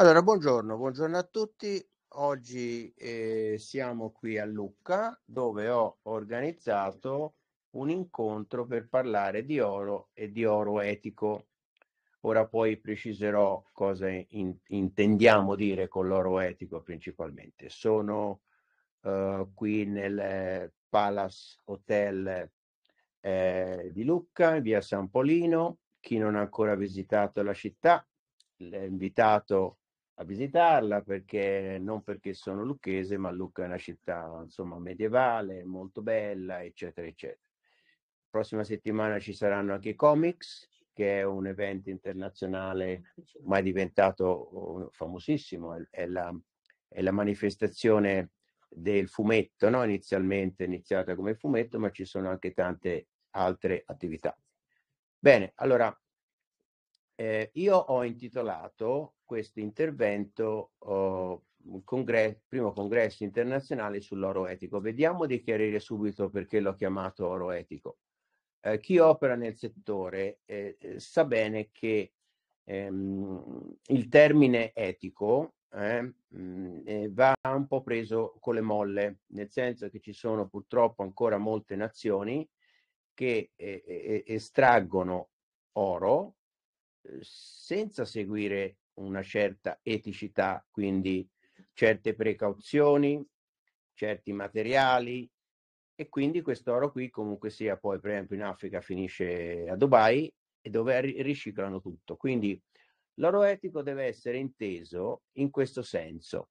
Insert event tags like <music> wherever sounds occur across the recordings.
Allora, buongiorno, buongiorno a tutti. Oggi eh, siamo qui a Lucca dove ho organizzato un incontro per parlare di oro e di oro etico. Ora poi preciserò cosa in- intendiamo dire con l'oro etico principalmente. Sono eh, qui nel Palace Hotel eh, di Lucca, in via San Polino. Chi non ha ancora visitato la città, è invitato a visitarla perché non perché sono lucchese, ma Lucca è una città insomma medievale, molto bella, eccetera, eccetera. Prossima settimana ci saranno anche i comics, che è un evento internazionale mai diventato famosissimo, è la, è la manifestazione del fumetto, no? inizialmente iniziata come fumetto, ma ci sono anche tante altre attività. Bene, allora eh, io ho intitolato questo intervento oh, il congre primo congresso internazionale sull'oro etico. Vediamo di chiarire subito perché l'ho chiamato oro etico. Eh, chi opera nel settore eh, eh sa bene che ehm, il termine etico eh, mm, eh, va un po' preso con le molle, nel senso che ci sono purtroppo ancora molte nazioni che eh, estraggono oro senza seguire una certa eticità, quindi certe precauzioni, certi materiali e quindi quest'oro qui comunque sia poi per esempio in Africa finisce a Dubai e dove riciclano tutto. Quindi l'oro etico deve essere inteso in questo senso.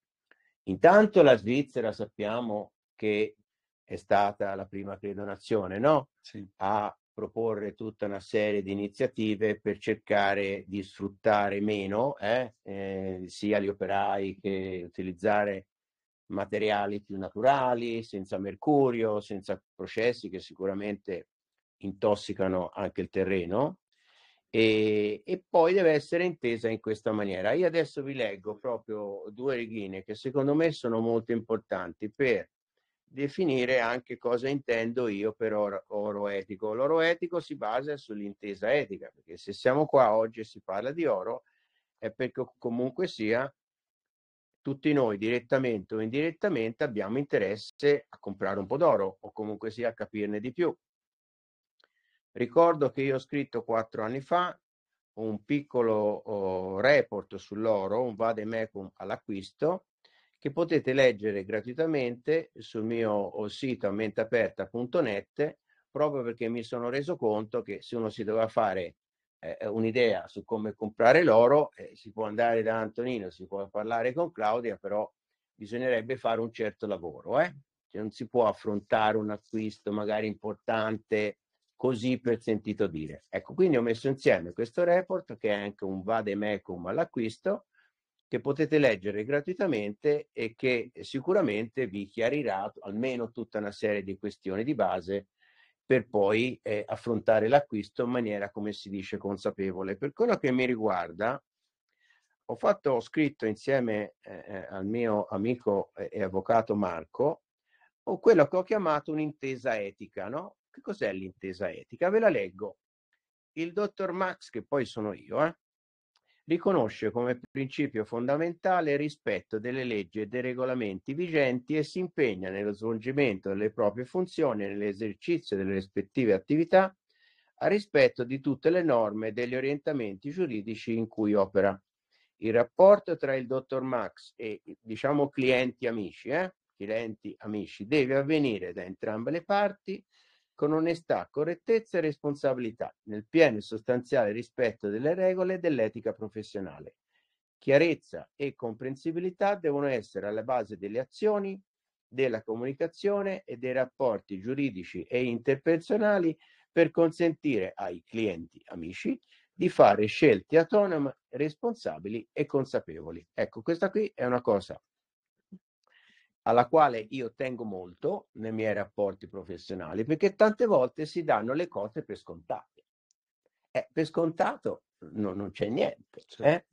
Intanto la Svizzera sappiamo che è stata la prima credonazione no? Sì. a proporre tutta una serie di iniziative per cercare di sfruttare meno eh, eh, sia gli operai che utilizzare materiali più naturali, senza mercurio, senza processi che sicuramente intossicano anche il terreno e, e, poi deve essere intesa in questa maniera. Io adesso vi leggo proprio due righine che secondo me sono molto importanti per definire anche cosa intendo io per oro, oro etico. L'oro etico si basa sull'intesa etica, perché se siamo qua oggi e si parla di oro è perché comunque sia tutti noi direttamente o indirettamente abbiamo interesse a comprare un po' d'oro o comunque sia a capirne di più. Ricordo che io ho scritto quattro anni fa un piccolo oh, report sull'oro, un vademecum all'acquisto, che potete leggere gratuitamente sul mio sito ambienteaperta.net proprio perché mi sono reso conto che se uno si doveva fare eh, un'idea su come comprare l'oro, eh, si può andare da Antonino, si può parlare con Claudia, però bisognerebbe fare un certo lavoro, eh? cioè, non si può affrontare un acquisto magari importante così per sentito dire. Ecco, quindi ho messo insieme questo report che è anche un vademecum all'acquisto che potete leggere gratuitamente e che sicuramente vi chiarirà almeno tutta una serie di questioni di base per poi eh, affrontare l'acquisto in maniera, come si dice, consapevole. Per quello che mi riguarda, ho, fatto, ho scritto insieme eh, eh al mio amico e avvocato Marco o quello che ho chiamato un'intesa etica, no? Che cos'è l'intesa etica? Ve la leggo. Il dottor Max, che poi sono io, eh, riconosce come principio fondamentale il rispetto delle leggi e dei regolamenti vigenti e si impegna nello svolgimento delle proprie funzioni e nell'esercizio delle rispettive attività a rispetto di tutte le norme e degli orientamenti giuridici in cui opera. Il rapporto tra il dottor Max e diciamo clienti amici, eh? clienti amici deve avvenire da entrambe le parti con onestà, correttezza e responsabilità, nel pieno e sostanziale rispetto delle regole dell'etica professionale. Chiarezza e comprensibilità devono essere alla base delle azioni, della comunicazione e dei rapporti giuridici e interpersonali per consentire ai clienti amici di fare scelte autonome, responsabili e consapevoli. Ecco, questa qui è una cosa alla quale io tengo molto nei miei rapporti professionali, perché tante volte si danno le cose per scontate. Eh, per scontato mhmm, no, non c'è niente. Eh?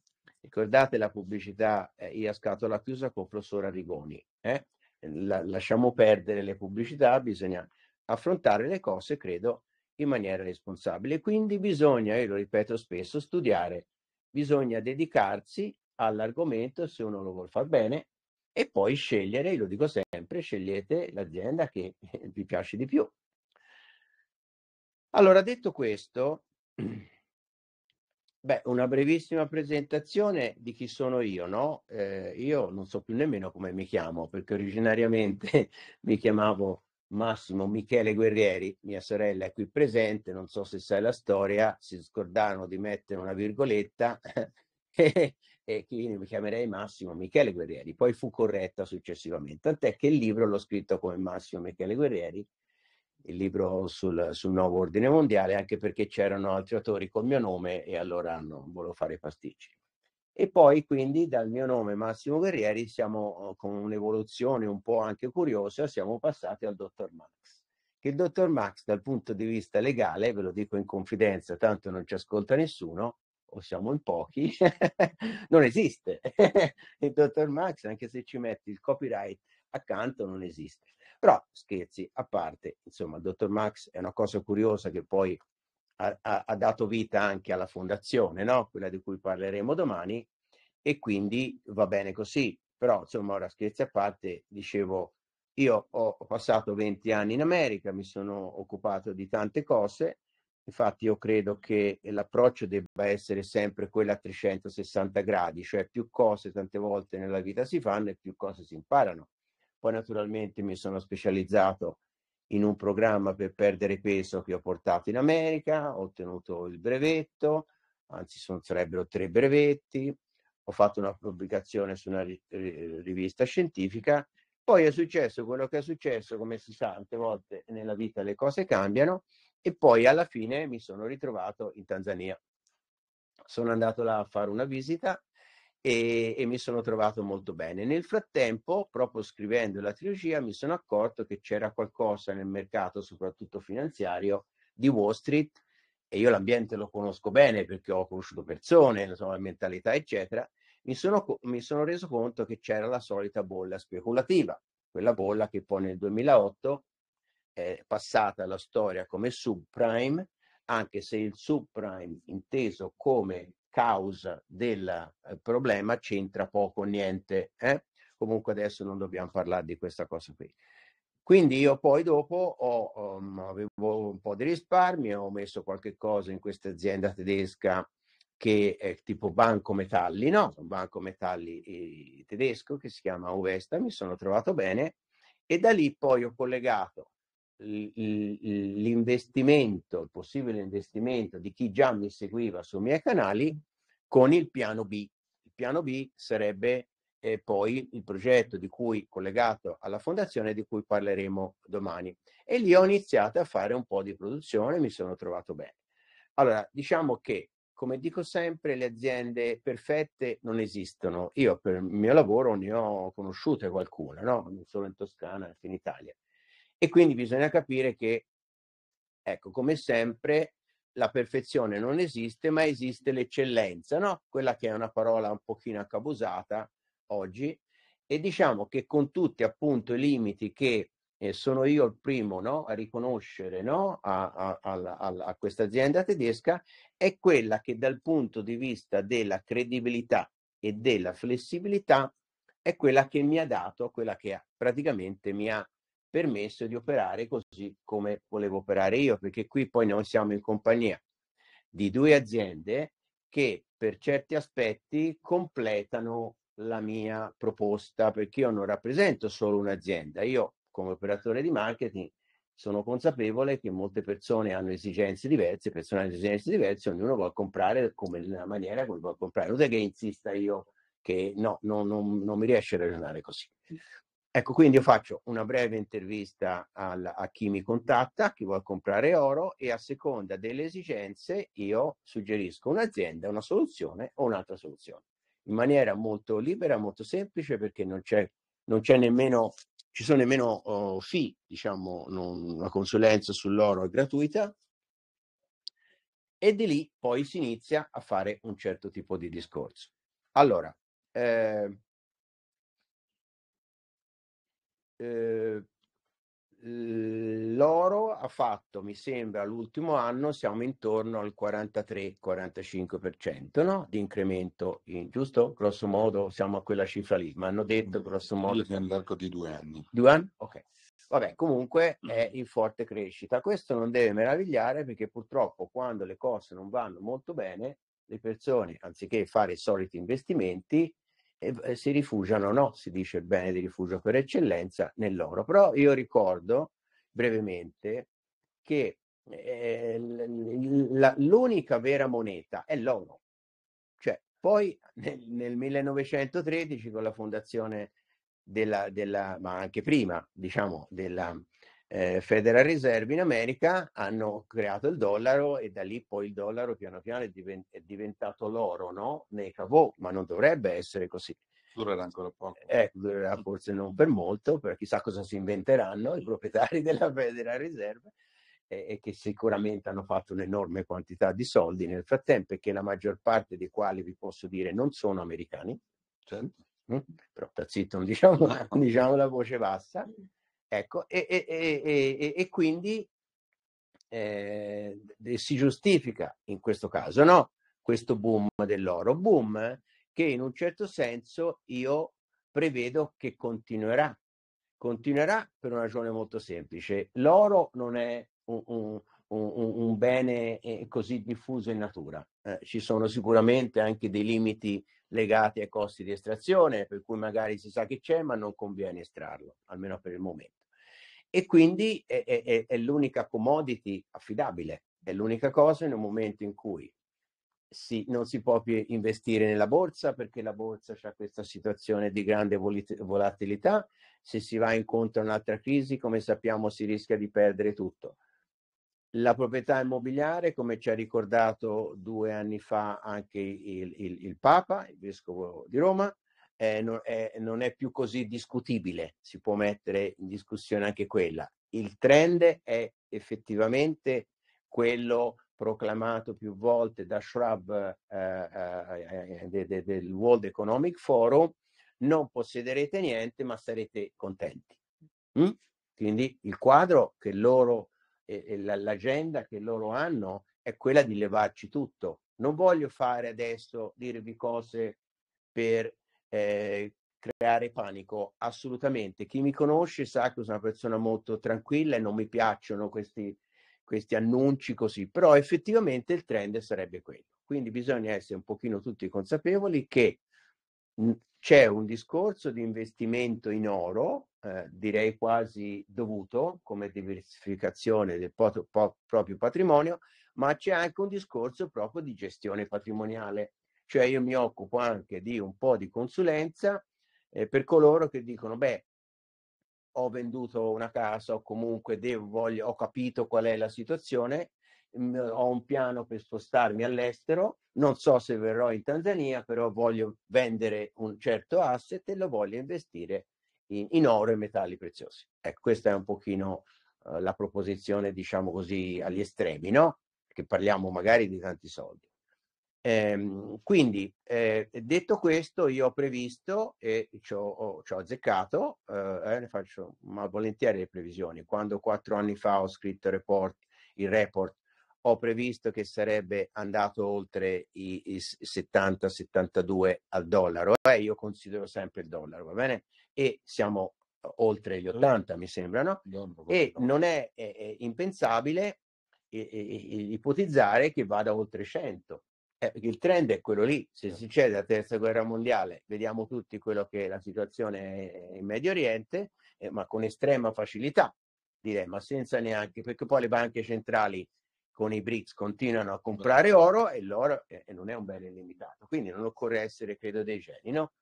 Ricordate la pubblicità eh, Io a scatola chiusa con il professor Arrigoni. Eh? Ehm, la, lasciamo perdere le pubblicità, bisogna affrontare le cose, credo, in maniera responsabile. Quindi bisogna, e lo ripeto spesso, studiare, bisogna dedicarsi all'argomento se uno lo vuol far bene e poi scegliere, io lo dico sempre, scegliete l'azienda che <laughs> vi piace di più. Allora, detto questo, <clears throat> beh, una brevissima presentazione di chi sono io, no? Eh, io non so più nemmeno come mi chiamo, perché originariamente <laughs> mi chiamavo Massimo Michele Guerrieri, mia sorella è qui presente, non so se sai la storia, si scordarono di mettere una virgoletta <laughs> e che io mi chiamerei Massimo Michele Guerrieri, poi fu corretta successivamente, tant'è che il libro l'ho scritto come Massimo Michele Guerrieri, il libro sul, sul nuovo ordine mondiale, anche perché c'erano altri autori col mio nome e allora non volevo fare pasticci. E poi quindi dal mio nome Massimo Guerrieri siamo oh, con un'evoluzione un po' anche curiosa, siamo passati al dottor Max. Che il dottor Max dal punto di vista legale, ve lo dico in confidenza, tanto non ci ascolta nessuno, o siamo in pochi, <laughs> non esiste. <laughs> il dottor Max, anche se ci metti il copyright accanto, non esiste. Però scherzi a parte, insomma, il dottor Max è una cosa curiosa che poi ha, ha, ha dato vita anche alla fondazione, no? quella di cui parleremo domani, e quindi va bene così. Però, insomma, ora scherzi a parte, dicevo, io ho passato 20 anni in America, mi sono occupato di tante cose, Infatti io credo che l'approccio debba essere sempre quello a 360 gradi, cioè più cose tante volte nella vita si fanno e più cose si imparano. Poi naturalmente mi sono specializzato in un programma per perdere peso che ho portato in America, ho ottenuto il brevetto, anzi sono, sarebbero tre brevetti, ho fatto una pubblicazione su una rivista scientifica, poi è successo quello che è successo, come si sa, tante volte nella vita le cose cambiano e poi alla fine mi sono ritrovato in Tanzania. Sono andato là a fare una visita e, e mi sono trovato molto bene. Nel frattempo, proprio scrivendo la trilogia, mi sono accorto che c'era qualcosa nel mercato, soprattutto finanziario, di Wall Street e io l'ambiente lo conosco bene perché ho conosciuto persone, insomma, la mentalità, eccetera. Mi sono, mi sono reso conto che c'era la solita bolla speculativa, quella bolla che poi nel 2008 è passata alla storia come subprime, anche se il subprime inteso come causa del eh, problema c'entra poco o niente. Eh? Comunque adesso non dobbiamo parlare di questa cosa qui. Quindi io poi dopo ho, um, avevo un po' di risparmio, ho messo qualche cosa in questa azienda tedesca che è tipo Banco Metalli, no? Banco Metalli tedesco che si chiama Uvesta, mi sono trovato bene e da lì poi ho collegato l'investimento, il possibile investimento di chi già mi seguiva sui miei canali con il piano B. Il piano B sarebbe eh, poi il progetto di cui collegato alla fondazione di cui parleremo domani. E lì ho iniziato a fare un po' di produzione, mi sono trovato bene. Allora, diciamo che, come dico sempre, le aziende perfette non esistono. Io per il mio lavoro ne ho conosciute qualcuna, no? non solo in Toscana, anche in Italia. E quindi bisogna capire che, ecco, come sempre, la perfezione non esiste, ma esiste l'eccellenza, no? Quella che è una parola un pochino accabusata oggi. E diciamo che con tutti appunto i limiti che eh, sono io il primo no? a riconoscere no? a, a, a, a questa azienda tedesca, è quella che dal punto di vista della credibilità e della flessibilità è quella che mi ha dato, quella che praticamente mi ha permesso di operare così come volevo operare io, perché qui poi noi siamo in compagnia di due aziende che per certi aspetti completano la mia proposta, perché io non rappresento solo un'azienda, io come operatore di marketing sono consapevole che molte persone hanno esigenze diverse, persone hanno esigenze diverse, ognuno vuole comprare come nella maniera come vuole comprare, non è che insista io che no, no, no non mi riesce a ragionare così. Ecco, quindi io faccio una breve intervista al, a chi mi contatta, chi vuole comprare oro e a seconda delle esigenze io suggerisco un'azienda, una soluzione o un'altra soluzione, in maniera molto libera, molto semplice perché non c'è, non c'è nemmeno, ci sono nemmeno oh, fee, diciamo, non, una consulenza sull'oro è gratuita e di lì poi si inizia a fare un certo tipo di discorso. Allora, eh, eh, l'oro ha fatto, mi sembra, l'ultimo anno siamo intorno al 43-45% no? di incremento, in, giusto? Grosso modo siamo a quella cifra lì, ma hanno detto grosso modo... Nell'arco di due anni. Due anni? Ok. Vabbè, comunque mm. è in forte crescita. Questo non deve meravigliare perché purtroppo quando le cose non vanno molto bene, le persone, anziché fare i soliti investimenti, eh, si rifugiano, no, si dice il bene di rifugio per eccellenza, nell'oro. Però io ricordo brevemente che eh, l'unica vera moneta è l'oro. Cioè, poi nel, nel 1913 con la fondazione della, della, ma anche prima, diciamo, della, eh, Federal Reserve in America hanno creato il dollaro e da lì poi il dollaro piano piano è, diven- è diventato l'oro, no? Nei cavò, ma non dovrebbe essere così. Durerà ancora poco. Eh, durerà mm. forse non per molto, per chissà cosa si inventeranno i proprietari <laughs> della Federal Reserve eh, e che sicuramente hanno fatto un'enorme quantità di soldi nel frattempo e che la maggior parte dei quali vi posso dire non sono americani. Certo. Mm? Però sta zitto, non diciamo, eh. non diciamo la voce bassa. Ecco, e, e, e, e quindi eh, si giustifica in questo caso, no? Questo boom dell'oro, boom che in un certo senso io prevedo che continuerà, continuerà per una ragione molto semplice. L'oro non è un, un, un, un bene eh, così diffuso in natura, eh, ci sono sicuramente anche dei limiti legati ai costi di estrazione, per cui magari si sa che c'è, ma non conviene estrarlo, almeno per il momento e quindi è, è, è l'unica commodity affidabile, è l'unica cosa in un momento in cui si, non si può più investire nella borsa perché la borsa ha questa situazione di grande volatilità, se si va incontro a un'altra crisi come sappiamo si rischia di perdere tutto. La proprietà immobiliare, come ci ha ricordato due anni fa anche il, il, il Papa, il Vescovo di Roma, eh, non, è, non è più così discutibile, si può mettere in discussione anche quella. Il trend è effettivamente quello proclamato più volte da Schwab eh, eh, eh del World Economic Forum, non possederete niente ma sarete contenti. Mm? Quindi il quadro che loro, eh, l'agenda che loro hanno è quella di levarci tutto. Non voglio fare adesso, dirvi cose per eh, creare panico, assolutamente. Chi mi conosce sa che sono una persona molto tranquilla e non mi piacciono questi, questi annunci così, però effettivamente il trend sarebbe quello. Quindi bisogna essere un pochino tutti consapevoli che mhmm, c'è un discorso di investimento in oro, eh, direi quasi dovuto come diversificazione del pot- po- proprio patrimonio, ma c'è anche un discorso proprio di gestione patrimoniale. Cioè io mi occupo anche di un po' di consulenza eh, per coloro che dicono, beh, ho venduto una casa o comunque devo, voglio, ho capito qual è la situazione, mh, mm, ho un piano per spostarmi all'estero, non so se verrò in Tanzania, però voglio vendere un certo asset e lo voglio investire in, in oro e metalli preziosi. Ecco, questa è un pochino eh, la proposizione, diciamo così, agli estremi, no? Che parliamo magari di tanti soldi. Ehm, quindi, eh, detto questo, io ho previsto e ci ho, ho, ci ho azzeccato, eh, eh ne faccio volentieri le previsioni. Quando quattro anni fa ho scritto report, il report, ho previsto che sarebbe andato oltre i, i 70-72 al dollaro. Eh, io considero sempre il dollaro, va bene? E siamo oltre gli 80, mi sembrano E non è, è, è impensabile ipotizzare che vada oltre 100 eh, il trend è quello lì, se succede la terza guerra mondiale, vediamo tutti quello che è la situazione in Medio Oriente, eh, ma con estrema facilità, direi, ma senza neanche, perché poi le banche centrali con i BRICS continuano a comprare oro e l'oro eh, non è un bene illimitato, quindi non occorre essere, credo, dei geni, no?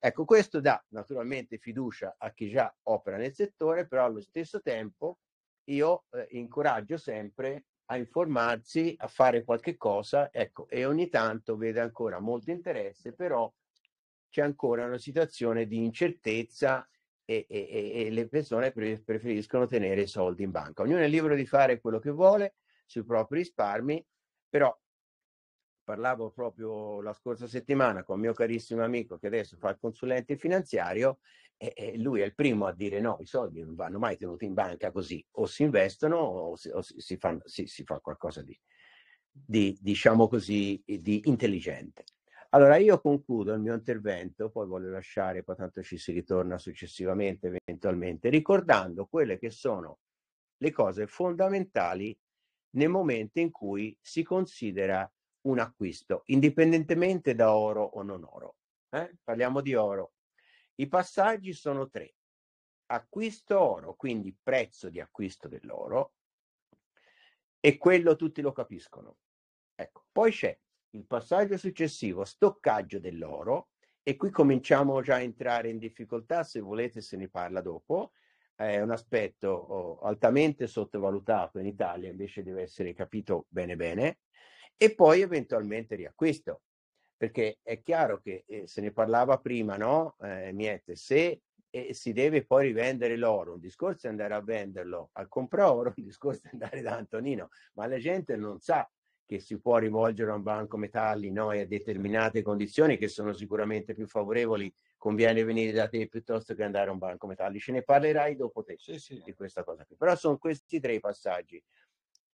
Ecco, questo dà naturalmente fiducia a chi già opera nel settore, però allo stesso tempo io eh, incoraggio sempre a informarsi, a fare qualche cosa, ecco, e ogni tanto vede ancora molto interesse, però c'è ancora una situazione di incertezza e, e, e le persone preferiscono tenere i soldi in banca. Ognuno è libero di fare quello che vuole sui propri risparmi, però parlavo proprio la scorsa settimana con un mio carissimo amico che adesso fa il consulente finanziario e, e, lui è il primo a dire no, i soldi non vanno mai tenuti in banca così, o si investono o si, o si, fanno, si, si fa qualcosa di, di, diciamo così, di intelligente. Allora io concludo il mio intervento, poi voglio lasciare, poi tanto ci si ritorna successivamente eventualmente, ricordando quelle che sono le cose fondamentali nel momento in cui si considera un acquisto, indipendentemente da oro o non oro. Eh? Parliamo di oro. I passaggi sono tre. Acquisto oro, quindi prezzo di acquisto dell'oro, e quello tutti lo capiscono. Ecco. Poi c'è il passaggio successivo, stoccaggio dell'oro, e qui cominciamo già a entrare in difficoltà, se volete se ne parla dopo, è un aspetto oh, altamente sottovalutato in Italia, invece deve essere capito bene bene e poi eventualmente riacquisto. Perché è chiaro che eh, se ne parlava prima, no? Eh, niente, se eh, si deve poi rivendere l'oro, un discorso è andare a venderlo al compraoro, <laughs> un discorso è andare da Antonino, ma la gente non sa che si può rivolgere a un banco metalli no? e a determinate condizioni che sono sicuramente più favorevoli, conviene venire da te piuttosto che andare a un banco metalli. Ce ne parlerai dopo te sì, sì. di questa cosa qui. Però sono questi tre i passaggi.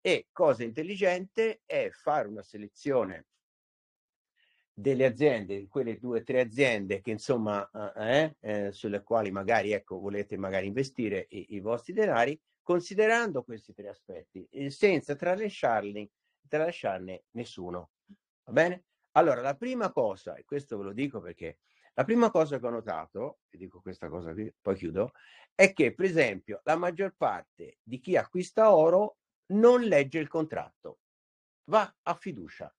E cosa intelligente è fare una selezione delle aziende, di quelle due o tre aziende che insomma ah, eh, eh, sulle quali magari ecco, volete magari investire i, i vostri denari, considerando questi tre aspetti, senza tralasciarli, tralasciarne nessuno. Va bene? Allora, la prima cosa, e questo ve lo dico perché la prima cosa che ho notato, e dico questa cosa qui, poi chiudo, è che per esempio la maggior parte di chi acquista oro non legge il contratto, va a fiducia.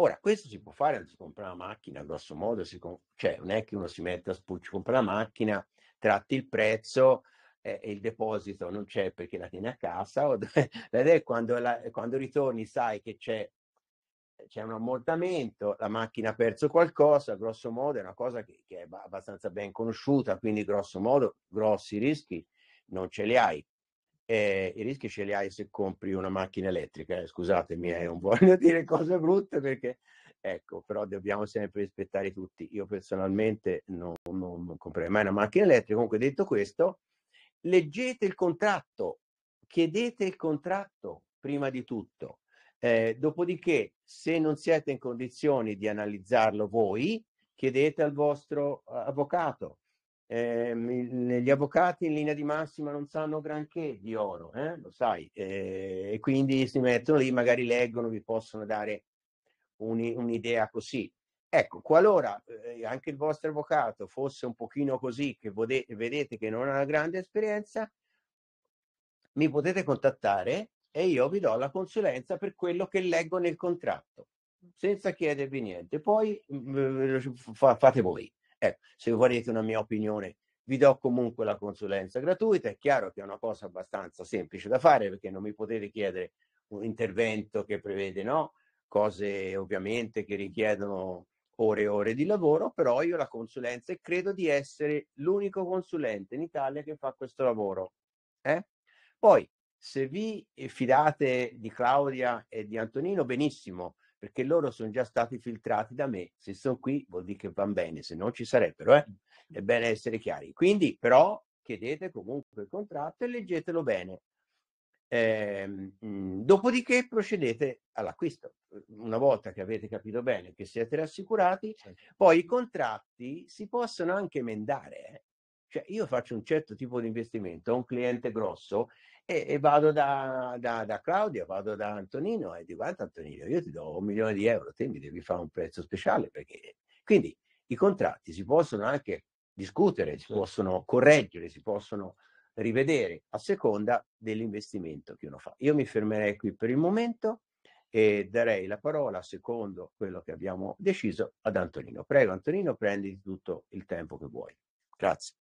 Ora, questo si può fare anche se compra una macchina, grosso modo, si com- cioè non è che uno si mette a spucci, compra la macchina, tratti il prezzo eh, e il deposito non c'è perché la tiene a casa, o, <laughs> è quando, la, quando ritorni sai che c'è, c'è un ammortamento, la macchina ha perso qualcosa, grosso modo è una cosa che, che è abbastanza ben conosciuta, quindi grosso modo grossi rischi non ce li hai eh, i rischi ce li hai se compri una macchina elettrica. Eh, scusatemi, eh, non voglio <laughs> dire cose brutte perché, ecco, però dobbiamo sempre rispettare tutti. Io personalmente non, non, non comprerei mai una macchina elettrica. Comunque, detto questo, leggete il contratto, chiedete il contratto prima di tutto. Eh, dopodiché, se non siete in condizioni di analizzarlo voi, chiedete al vostro eh, avvocato eh, gli avvocati in linea di massima non sanno granché di oro, eh? lo sai, eh, e quindi si mettono lì, magari leggono, vi possono dare un, un'idea così. Ecco, qualora eh, anche il vostro avvocato fosse un pochino così, che vode- vedete che non ha una grande esperienza, mi potete contattare e io vi do la consulenza per quello che leggo nel contratto, senza chiedervi niente. Poi mh, mm, mm, fa- fate voi. Ecco, se volete una mia opinione, vi do comunque la consulenza gratuita. È chiaro che è una cosa abbastanza semplice da fare perché non mi potete chiedere un intervento che prevede no, cose ovviamente che richiedono ore e ore di lavoro, però io la consulenza e credo di essere l'unico consulente in Italia che fa questo lavoro. Eh? Poi, se vi fidate di Claudia e di Antonino, benissimo, perché loro sono già stati filtrati da me. Se sono qui vuol dire che vanno bene, se non ci sarebbero, eh? è bene essere chiari. Quindi però chiedete comunque il contratto e leggetelo bene. Eh, dopodiché procedete all'acquisto. Una volta che avete capito bene che siete rassicurati, certo. poi i contratti si possono anche emendare. Eh? Cioè io faccio un certo tipo di investimento, ho un cliente grosso e, e vado da, da, da, Claudia, vado da Antonino e dico, guarda Antonino, io ti do un milione di euro, te mi devi fare un prezzo speciale. Perché... Quindi i contratti si possono anche discutere, si certo. possono correggere, si possono rivedere a seconda dell'investimento che uno fa. Io mi fermerei qui per il momento e darei la parola, secondo quello che abbiamo deciso, ad Antonino. Prego Antonino, prenditi tutto il tempo che vuoi. Grazie.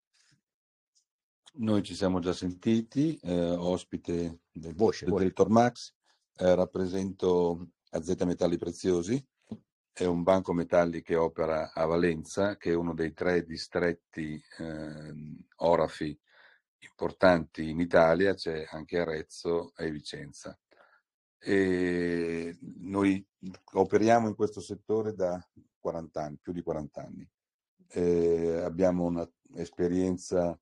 Noi ci siamo già sentiti, eh, ospite del, voce, del Director Max, eh, rappresento AZ Metalli Preziosi, è un banco metalli che opera a Valenza, che è uno dei tre distretti eh, orafi importanti in Italia, c'è anche Arezzo e Vicenza. E noi operiamo in questo settore da 40 anni, più di 40 anni. Eh, abbiamo un'esperienza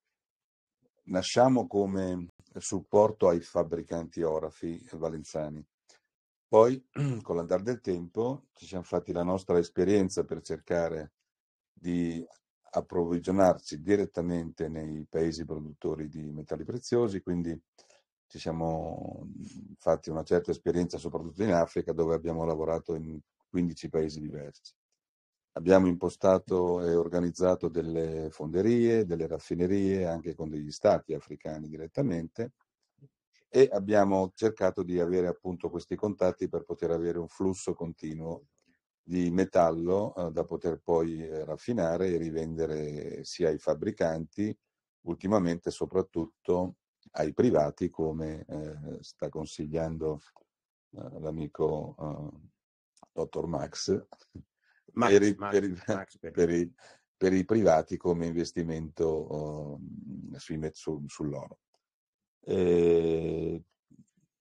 nasciamo come supporto ai fabbricanti orafi eh, valenzani. Poi, <clears throat> con l'andare del tempo, ci siamo fatti la nostra esperienza per cercare di approvvigionarci direttamente nei paesi produttori di metalli preziosi, quindi ci siamo fatti una certa esperienza soprattutto in Africa dove abbiamo lavorato in 15 paesi diversi. Abbiamo impostato e organizzato delle fonderie, delle raffinerie anche con degli stati africani direttamente e abbiamo cercato di avere appunto questi contatti per poter avere un flusso continuo di metallo eh, da poter poi eh, raffinare e rivendere sia ai fabbricanti, ultimamente soprattutto ai privati come eh, sta consigliando eh, l'amico eh, dottor Max Max, per, i, Max, <laughs> per, i, Max, per, i, per, i, privati come investimento uh, sui, su, sull'oro. E, ehm,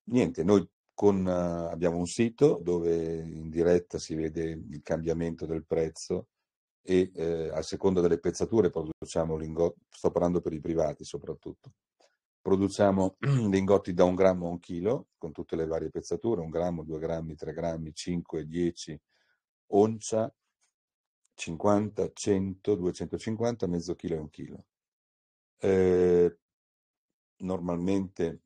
niente, noi con, uh, abbiamo un sito dove in diretta si vede il cambiamento del prezzo e eh, a seconda delle pezzature produciamo lingotti, sto parlando per i privati soprattutto, produciamo <clears throat> lingotti da un grammo a un chilo con tutte le varie pezzature, un grammo, due grammi, tre grammi, cinque, dieci, oncia 50, 100, 250, mezzo chilo e un chilo. Eh, normalmente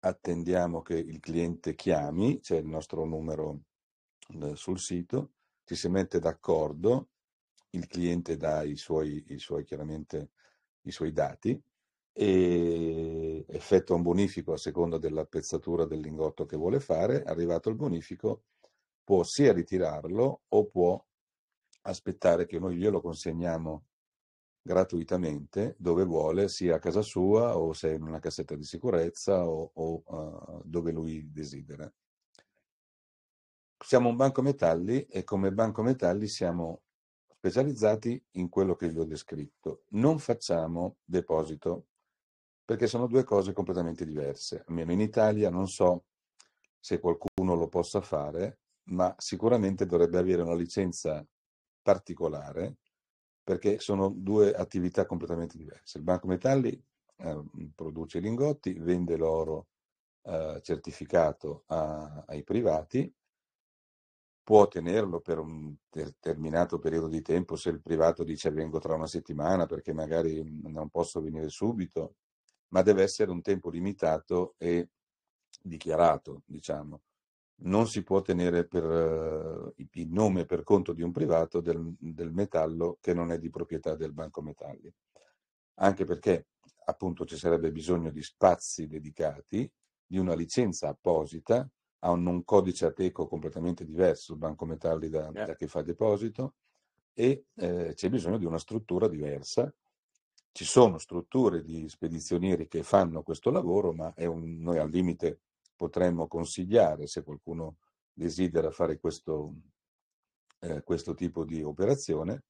attendiamo che il cliente chiami, c'è il nostro numero eh, sul sito, ci si mette d'accordo, il cliente dà i suoi, i suoi, chiaramente i suoi dati e effettua un bonifico a seconda della pezzatura del lingotto che vuole fare, arrivato il bonifico può sia ritirarlo o può aspettare che noi glielo consegniamo gratuitamente dove vuole, sia a casa sua o se è in una cassetta di sicurezza o, o uh, dove lui desidera. Siamo un banco metalli e come banco metalli siamo specializzati in quello che vi ho descritto. Non facciamo deposito perché sono due cose completamente diverse. Almeno in Italia non so se qualcuno lo possa fare, ma sicuramente dovrebbe avere una licenza particolare perché sono due attività completamente diverse. Il Banco Metalli eh, produce lingotti, vende l'oro eh, certificato a, ai privati, può tenerlo per un determinato periodo di tempo se il privato dice vengo tra una settimana perché magari non posso venire subito, ma deve essere un tempo limitato e dichiarato, diciamo non si può tenere per, eh, il nome per conto di un privato del, del, metallo che non è di proprietà del Banco Metalli, anche perché appunto ci sarebbe bisogno di spazi dedicati, di una licenza apposita, ha un, un codice ateco completamente diverso il Banco Metalli da, yeah. da che fa deposito e eh, c'è bisogno di una struttura diversa. Ci sono strutture di spedizionieri che fanno questo lavoro, ma è un, noi al limite potremmo consigliare se qualcuno desidera fare questo, eh, questo tipo di operazione,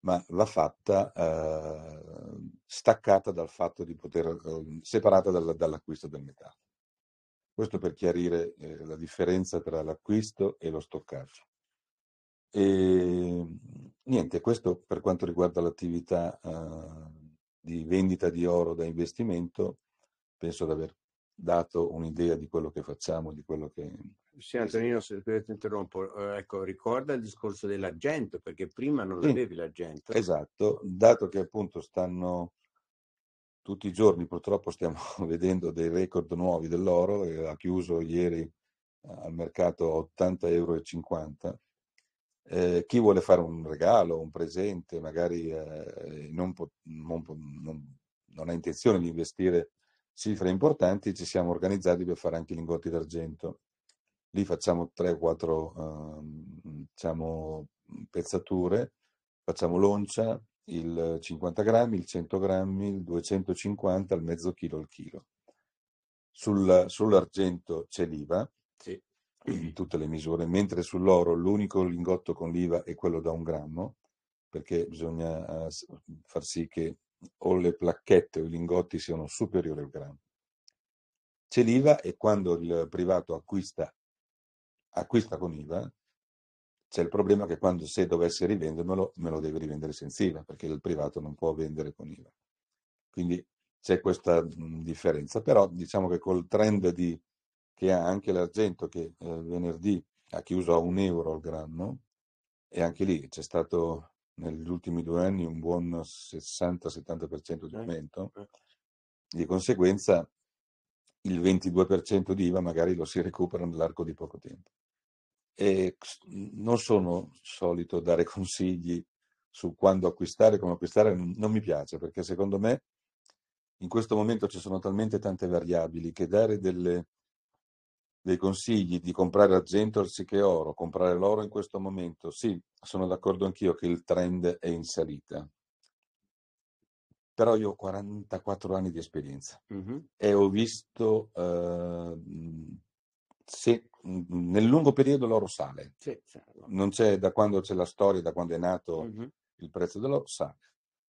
ma va fatta eh, staccata dal fatto di poter, eh, separata dal, dall'acquisto del metallo. Questo per chiarire eh, la differenza tra l'acquisto e lo stoccaggio. E, ehm, niente, questo per quanto riguarda l'attività eh, di vendita di oro da investimento, penso di aver dato un'idea di quello che facciamo, di quello che... Sì, Antonino, se ti interrompo, eh, ecco, ricorda il discorso dell'argento, perché prima non sì. avevi l'argento. Esatto, dato che appunto stanno tutti i giorni, purtroppo stiamo <laughs> vedendo dei record nuovi dell'oro, e ha chiuso ieri eh, al mercato 80,50 euro. Eh, chi vuole fare un regalo, un presente, magari eh, non, po- non, po- non, non ha intenzione di investire cifre importanti, ci siamo organizzati per fare anche i lingotti d'argento. Lì facciamo 3 4 eh, diciamo, pezzature, facciamo l'oncia, il 50 grammi, il 100 grammi, il 250, il mezzo chilo, il chilo. Sul, sull'argento c'è l'IVA, sì. in tutte le misure, mentre sull'oro l'unico lingotto con l'IVA è quello da un grammo, perché bisogna eh, far sì che o le placchette o i lingotti siano superiori al grano. C'è l'IVA e quando il privato acquista, acquista con IVA, c'è il problema che quando se dovesse rivendermelo, me lo deve rivendere senza IVA, perché il privato non può vendere con IVA. Quindi c'è questa mm, differenza, però diciamo che col trend di, che ha anche l'argento, che eh, venerdì ha chiuso a un euro al grano, e anche lì c'è stato negli ultimi due anni un buon 60-70% di eh, aumento, eh. di conseguenza il 22% di IVA magari lo si recupera nell'arco di poco tempo. E non sono solito dare <laughs> consigli su quando acquistare, come acquistare, non mi piace perché secondo me in questo momento ci sono talmente tante variabili che dare delle dei consigli di comprare argento anziché oro, comprare l'oro in questo momento. Sì, sono d'accordo anch'io che il trend è in salita. Però io ho 44 anni di esperienza mm-hmm. e ho visto eh, se mhmm, nel lungo periodo l'oro sale. Sì, sì. Non c'è da quando c'è la storia, da quando è nato mm-hmm. il prezzo dell'oro, sale.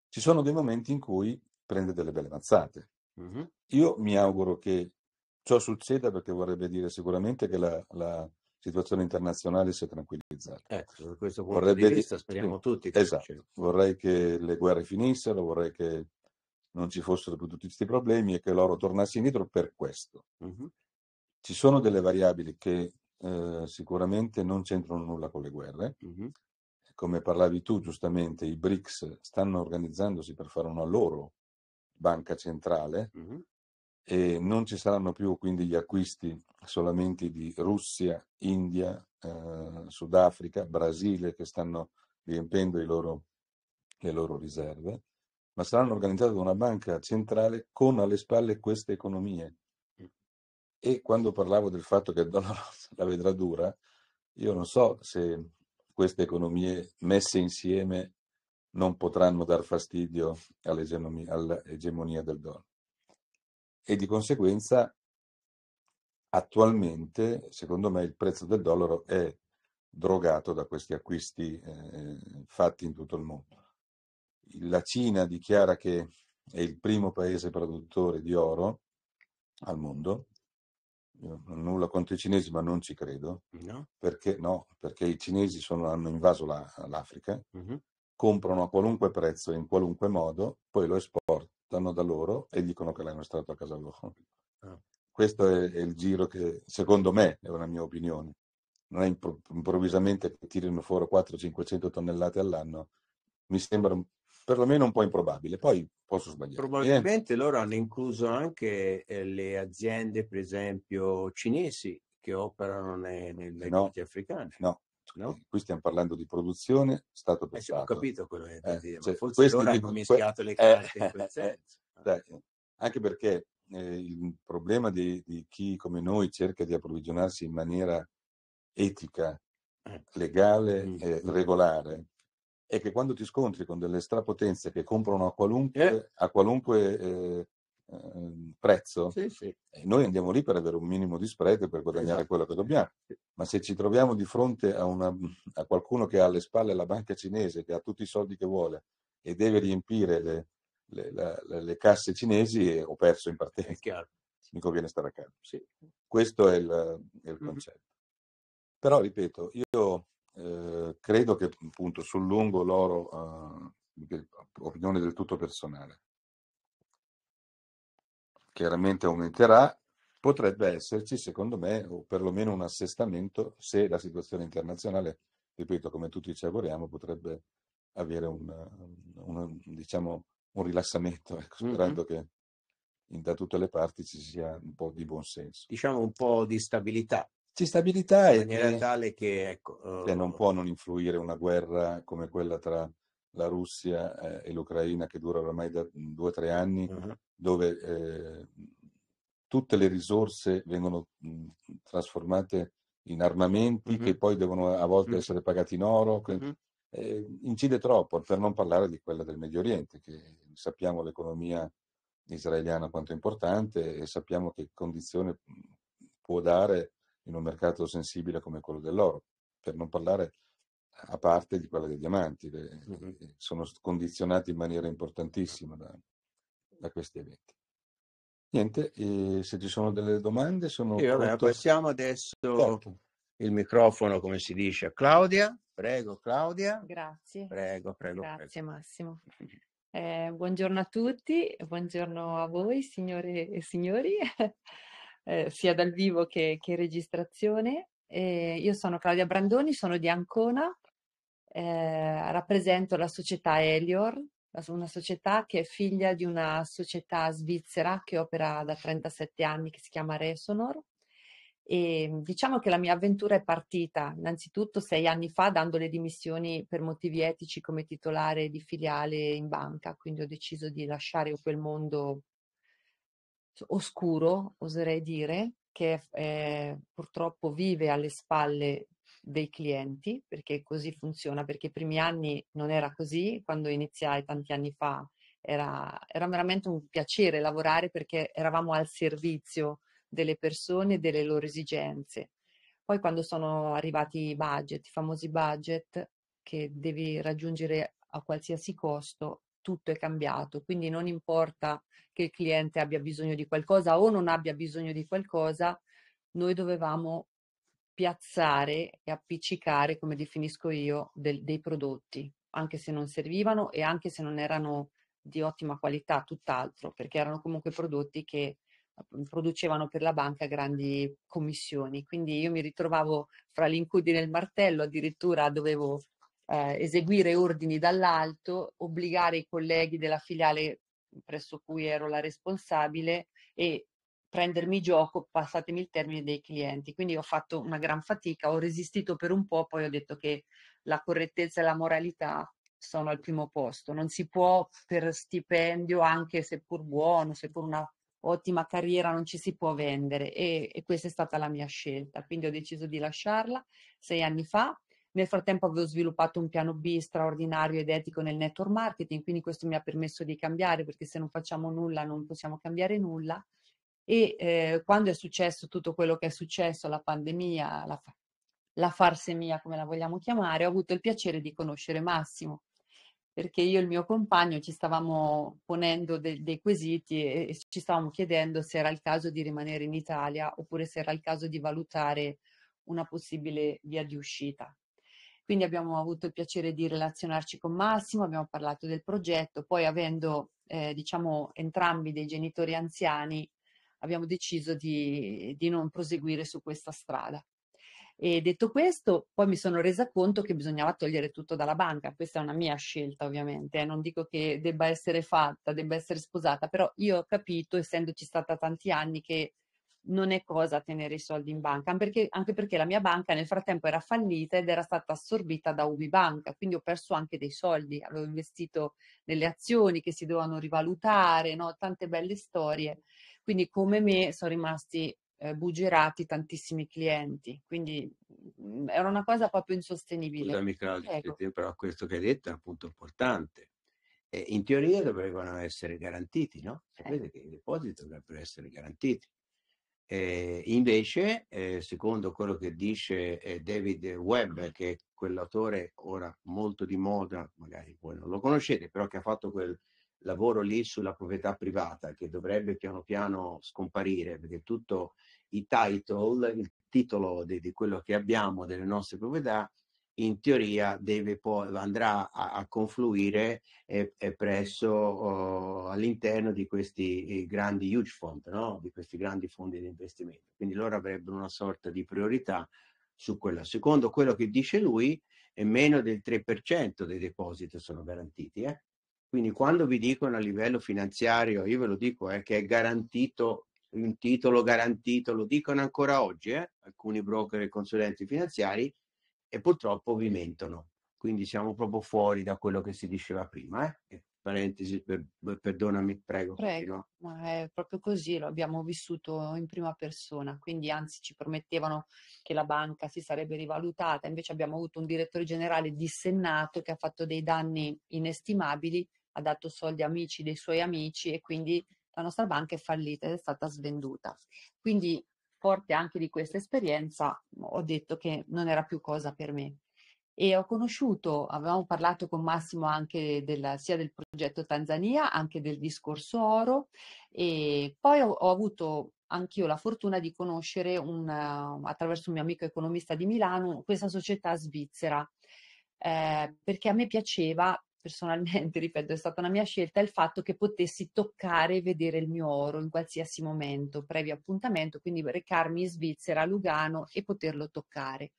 Ci sono dei momenti in cui prende delle belle mazzate. Mm-hmm. Io mi auguro che ciò succeda perché vorrebbe dire sicuramente che la, la situazione internazionale si è tranquillizzata. Ecco, da questo punto vorrebbe di vista dire... speriamo tutti. Che esatto, succeda. vorrei che le guerre finissero, vorrei che non ci fossero più tutti questi problemi e che l'oro tornassero indietro per questo. Mm-hmm. Ci sono delle variabili che eh, sicuramente non c'entrano nulla con le guerre. Mm-hmm. Come parlavi tu giustamente, i BRICS stanno organizzandosi per fare una loro banca centrale, mm-hmm e non ci saranno più quindi gli acquisti solamente di Russia, India, eh, Sudafrica, Brasile che stanno riempendo loro, le loro riserve, ma saranno organizzate da una banca centrale con alle spalle queste economie. E quando parlavo del fatto che il dollaro <laughs> la vedrà dura, io non so se queste economie messe insieme non potranno dar fastidio all'egemonia, all'egemonia del dollaro e di conseguenza attualmente, secondo me, il prezzo del dollaro è drogato da questi acquisti eh, fatti in tutto il mondo. La Cina dichiara che è il primo paese produttore di oro al mondo. Io nulla contro i cinesi, ma non ci credo. No. Perché, no, perché i cinesi sono, hanno invaso la, l'Africa, uh-huh. comprano a qualunque prezzo, in qualunque modo, poi lo esportano vanno da loro e dicono che l'hanno estratto a casa loro. Ah. Questo è, è, il giro che, secondo me, è una mia opinione. Non è improvvisamente che tirino fuori 400-500 tonnellate all'anno, mi sembra perlomeno un po' improbabile. Poi posso sbagliare. Eh. Probabilmente eh. loro hanno incluso anche eh, le aziende, per esempio, cinesi che operano nei, nei no, africane. No, Certo, no? Qui stiamo parlando di produzione, Stato per eh, Stato. Ho capito quello che eh, dire, cioè, forse loro hanno mischiato le carte eh, in eh, quel eh, senso. Eh, dai, anche perché eh, il problema di, di, chi come noi cerca di approvvigionarsi in maniera etica, legale mm. e mm. regolare è che quando ti scontri con delle strapotenze che comprano a qualunque, a qualunque Ehm, prezzo, sì, sì. noi andiamo lì per avere un minimo di spread per guadagnare esatto. quello che dobbiamo. Ma se ci troviamo di fronte a, una, a, qualcuno che ha alle spalle la banca cinese, che ha tutti i soldi che vuole e deve riempire le, le, la, le casse cinesi, eh, ho perso in partenza. Mi conviene stare a casa. Sì. Questo è il, è il concetto. Mm-hmm. Però, ripeto, io eh, credo che appunto sul lungo l'oro, eh, opinione del tutto personale, chiaramente aumenterà, potrebbe esserci, secondo me, o perlomeno un assestamento se la situazione internazionale, ripeto, come tutti ci auguriamo, potrebbe avere un, un, diciamo, un rilassamento, ecco, sperando mm-hmm. che in, da tutte le parti ci sia un po' di buon senso. Diciamo un po' di stabilità. C'è stabilità in maniera tale che, ecco, che non può eh, non influire una guerra come quella tra la Russia eh, e l'Ucraina che dura ormai da due o tre anni, uh-huh dove eh, tutte le risorse vengono mh, trasformate in armamenti mm-hmm. che poi devono a volte mm-hmm. essere pagati in oro. Mm-hmm. Eh, incide troppo, per non parlare di quella del Medio Oriente, che sappiamo l'economia israeliana quanto è importante e sappiamo che condizione può dare in un mercato sensibile come quello dell'oro, per non parlare a parte di quella dei diamanti, le, sono condizionati in maniera importantissima da, da questi eventi. Niente, ehm, se ci sono delle domande sono... Sì, vabbè, tutto... passiamo adesso Porto. il microfono, come si dice, a Claudia. Prego Claudia. Grazie. Prego, prego. Grazie prego. Massimo. Eh, buongiorno a tutti, buongiorno a voi signore e signori, <laughs> eh, sia dal vivo che, che registrazione. Eh, io sono Claudia Brandoni, sono di Ancona, eh, rappresento la società Elior una società che è figlia di una società svizzera che opera da 37 anni, che si chiama Resonor. E diciamo che la mia avventura è partita innanzitutto sei anni fa dando le dimissioni per motivi etici come titolare di filiale in banca, quindi ho deciso di lasciare quel mondo oscuro, oserei dire, che eh, purtroppo vive alle spalle dei clienti, perché così funziona, perché i primi anni non era così, quando iniziai tanti anni fa era, era veramente un piacere lavorare perché eravamo al servizio delle persone e delle loro esigenze. Poi quando sono arrivati i budget, i famosi budget che devi raggiungere a qualsiasi costo, tutto è cambiato, quindi non importa che il cliente abbia bisogno di qualcosa o non abbia bisogno di qualcosa, noi dovevamo piazzare e appiccicare, come definisco io, del, dei prodotti, anche se non servivano e anche se non erano di ottima qualità, tutt'altro, perché erano comunque prodotti che producevano per la banca grandi commissioni. Quindi io mi ritrovavo fra l'incudine e il martello, addirittura dovevo eh, eseguire ordini dall'alto, obbligare i colleghi della filiale presso cui ero la responsabile e prendermi gioco, passatemi il termine dei clienti. Quindi ho fatto una gran fatica, ho resistito per un po', poi ho detto che la correttezza e la moralità sono al primo posto. Non si può per stipendio, anche seppur buono, seppur una ottima carriera, non ci si può vendere e, e questa è stata la mia scelta. Quindi ho deciso di lasciarla sei anni fa. Nel frattempo avevo sviluppato un piano B straordinario ed etico nel network marketing, quindi questo mi ha permesso di cambiare perché se non facciamo nulla non possiamo cambiare nulla e eh, quando è successo tutto quello che è successo, la pandemia, la, fa- la farsemia come la vogliamo chiamare, ho avuto il piacere di conoscere Massimo perché io e il mio compagno ci stavamo ponendo de- dei quesiti e-, e ci stavamo chiedendo se era il caso di rimanere in Italia oppure se era il caso di valutare una possibile via di uscita. Quindi abbiamo avuto il piacere di relazionarci con Massimo, abbiamo parlato del progetto, poi avendo eh, diciamo entrambi dei genitori anziani abbiamo deciso di, di non proseguire su questa strada. E detto questo, poi mi sono resa conto che bisognava togliere tutto dalla banca. Questa è una mia scelta, ovviamente. Eh. Non dico che debba essere fatta, debba essere sposata, però io ho capito, essendoci stata tanti anni, che non è cosa tenere i soldi in banca, perché, anche perché la mia banca nel frattempo era fallita ed era stata assorbita da Ubibanca, quindi ho perso anche dei soldi, avevo investito nelle azioni che si dovevano rivalutare, no? tante belle storie quindi come me sono rimasti eh, buggerati tantissimi clienti, quindi mh, mm, era una cosa proprio insostenibile. Scusami Claudio, ecco. però questo che hai detto è un punto importante. Eh, in teoria dovrebbero essere garantiti, no? Sapete eh. che i depositi dovrebbero essere garantiti. Eh, invece, eh, secondo quello che dice eh, David Webb, che è quell'autore ora molto di moda, magari voi non lo conoscete, però che ha fatto quel lavoro lì sulla proprietà privata che dovrebbe piano piano scomparire perché tutto i title, il titolo di, di quello che abbiamo delle nostre proprietà in teoria deve poi, andrà a, a confluire e, eh, eh, presso oh, all'interno di questi eh, grandi huge fund, no? di questi grandi fondi di investimento. Quindi loro avrebbero una sorta di priorità su quella. Secondo quello che dice lui, è eh, meno del 3% dei depositi sono garantiti. Eh? Quindi quando vi dicono a livello finanziario, io ve lo dico, eh, che è garantito, un titolo garantito, lo dicono ancora oggi eh, alcuni broker e consulenti finanziari e purtroppo vi mentono. Quindi siamo proprio fuori da quello che si diceva prima. Eh. Parentesi, per, perdonami, prego. Prego, ma è proprio così, lo abbiamo vissuto in prima persona, quindi anzi ci promettevano che la banca si sarebbe rivalutata, invece abbiamo avuto un direttore generale dissennato che ha fatto dei danni inestimabili ha dato soldi a amici dei suoi amici e quindi la nostra banca è fallita ed è stata svenduta. Quindi forte anche di questa esperienza ho detto che non era più cosa per me. E ho conosciuto, avevamo parlato con Massimo anche della, sia del progetto Tanzania, anche del discorso oro e poi ho, ho avuto anch'io la fortuna di conoscere un, attraverso un mio amico economista di Milano questa società svizzera eh, perché a me piaceva personalmente, <laughs> ripeto, è stata una mia scelta il fatto che potessi toccare e vedere il mio oro in qualsiasi momento, previo appuntamento, quindi recarmi in Svizzera, a Lugano e poterlo toccare.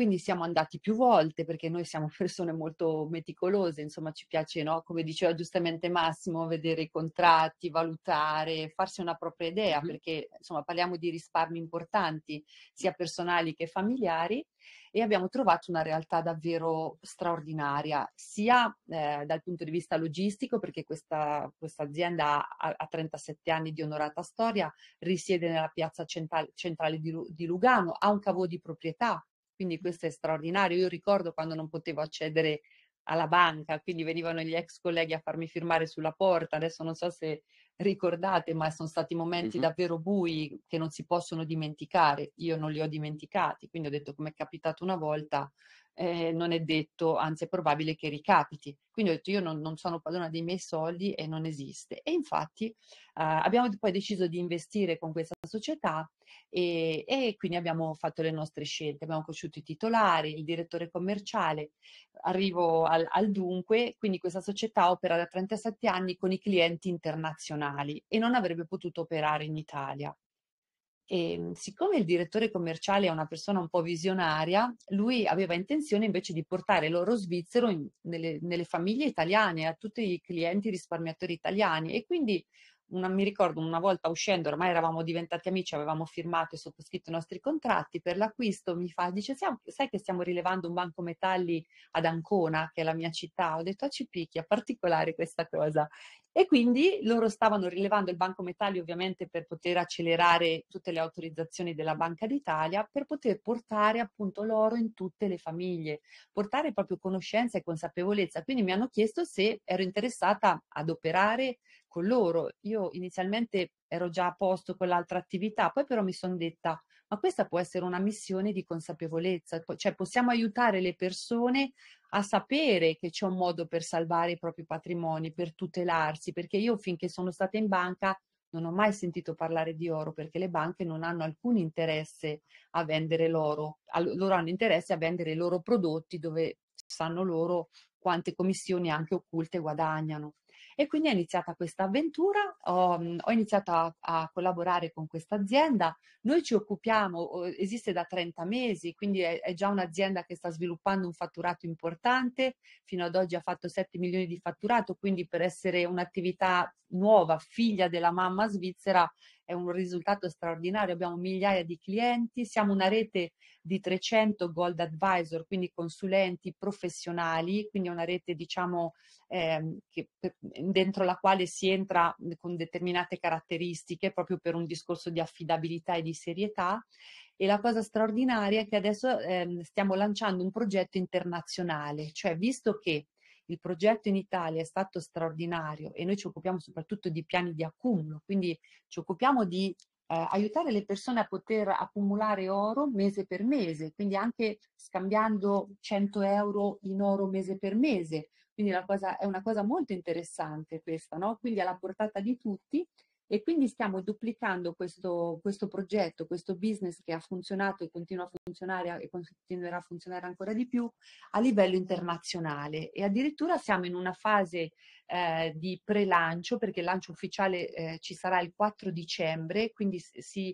Quindi siamo andati più volte perché noi siamo <laughs> persone molto meticolose, insomma ci piace, no? come diceva giustamente Massimo, vedere i contratti, valutare, farsi una propria idea perché insomma parliamo di risparmi importanti sia personali che familiari e abbiamo trovato una realtà davvero straordinaria, sia eh, dal punto di vista logistico, perché questa, questa azienda ha, ha, 37 anni di onorata storia, risiede nella piazza centrale, di Lugano, ha un cavo di proprietà, quindi questo è straordinario. Io ricordo quando non potevo accedere alla banca, quindi venivano gli ex colleghi a farmi firmare sulla porta. Adesso non so se ricordate, ma sono stati momenti uh-huh. davvero bui che non si possono dimenticare. Io non li ho dimenticati, quindi ho detto come è capitato una volta, eh, non è detto, anzi è probabile che ricapiti. Quindi ho detto io non, non sono padrona dei miei soldi e non esiste. E infatti eh, abbiamo poi deciso di investire con questa società e, e quindi abbiamo fatto le nostre scelte, abbiamo conosciuto i titolari, il direttore commerciale, arrivo al, al dunque, quindi questa società opera da 37 anni con i clienti internazionali e non avrebbe potuto operare in Italia. E, ehm, siccome il direttore commerciale è una persona un po' visionaria, lui aveva intenzione invece di portare l'oro svizzero in, nelle, nelle, famiglie italiane, a tutti i clienti risparmiatori italiani e quindi una, mi ricordo una volta uscendo, ormai eravamo diventati amici, avevamo firmato e sottoscritto i nostri contratti per l'acquisto, mi fa, dice, sai che stiamo rilevando un banco metalli ad Ancona, che è la mia città? Ho detto, a ah, Cipicchia, particolare questa cosa. E quindi loro stavano rilevando il banco metalli ovviamente per poter accelerare tutte le autorizzazioni della Banca d'Italia, per poter portare appunto l'oro in tutte le famiglie, portare proprio conoscenza e consapevolezza. Quindi mi hanno chiesto se ero interessata ad operare con loro. Io inizialmente ero già a posto con l'altra attività, poi però mi sono detta, ma questa può essere una missione di consapevolezza, cioè possiamo aiutare le persone a sapere che c'è un modo per salvare i propri patrimoni, per tutelarsi, perché io finché sono stata in banca non ho mai sentito parlare di oro perché le banche non hanno alcun interesse a vendere l'oro, loro hanno interesse a vendere i loro prodotti dove sanno loro quante commissioni anche occulte guadagnano. E quindi è iniziata questa avventura, ho, mhmm, ho iniziato a, a, collaborare con questa azienda, noi ci occupiamo, esiste da 30 mesi, quindi è, è già un'azienda che sta sviluppando un fatturato importante, fino ad oggi ha fatto 7 milioni di fatturato, quindi per essere un'attività nuova, figlia della mamma svizzera, è un risultato straordinario, abbiamo migliaia di clienti, siamo una rete di 300 gold advisor, quindi consulenti professionali, quindi una rete diciamo eh, che, per, dentro la quale si entra con determinate caratteristiche proprio per un discorso di affidabilità e di serietà e la cosa straordinaria è che adesso eh, stiamo lanciando un progetto internazionale, cioè visto che il progetto in Italia è stato straordinario e noi ci occupiamo soprattutto di piani di accumulo, quindi ci occupiamo di eh, aiutare le persone a poter accumulare oro mese per mese, quindi anche scambiando 100 euro in oro mese per mese. Quindi cosa, è una cosa molto interessante questa, no? quindi alla portata di tutti e quindi stiamo duplicando questo, questo progetto, questo business che ha funzionato e continua a funzionare e continuerà a funzionare ancora di più a livello internazionale. E addirittura siamo in una fase eh, di pre-lancio, perché il lancio ufficiale eh, ci sarà il 4 dicembre, quindi si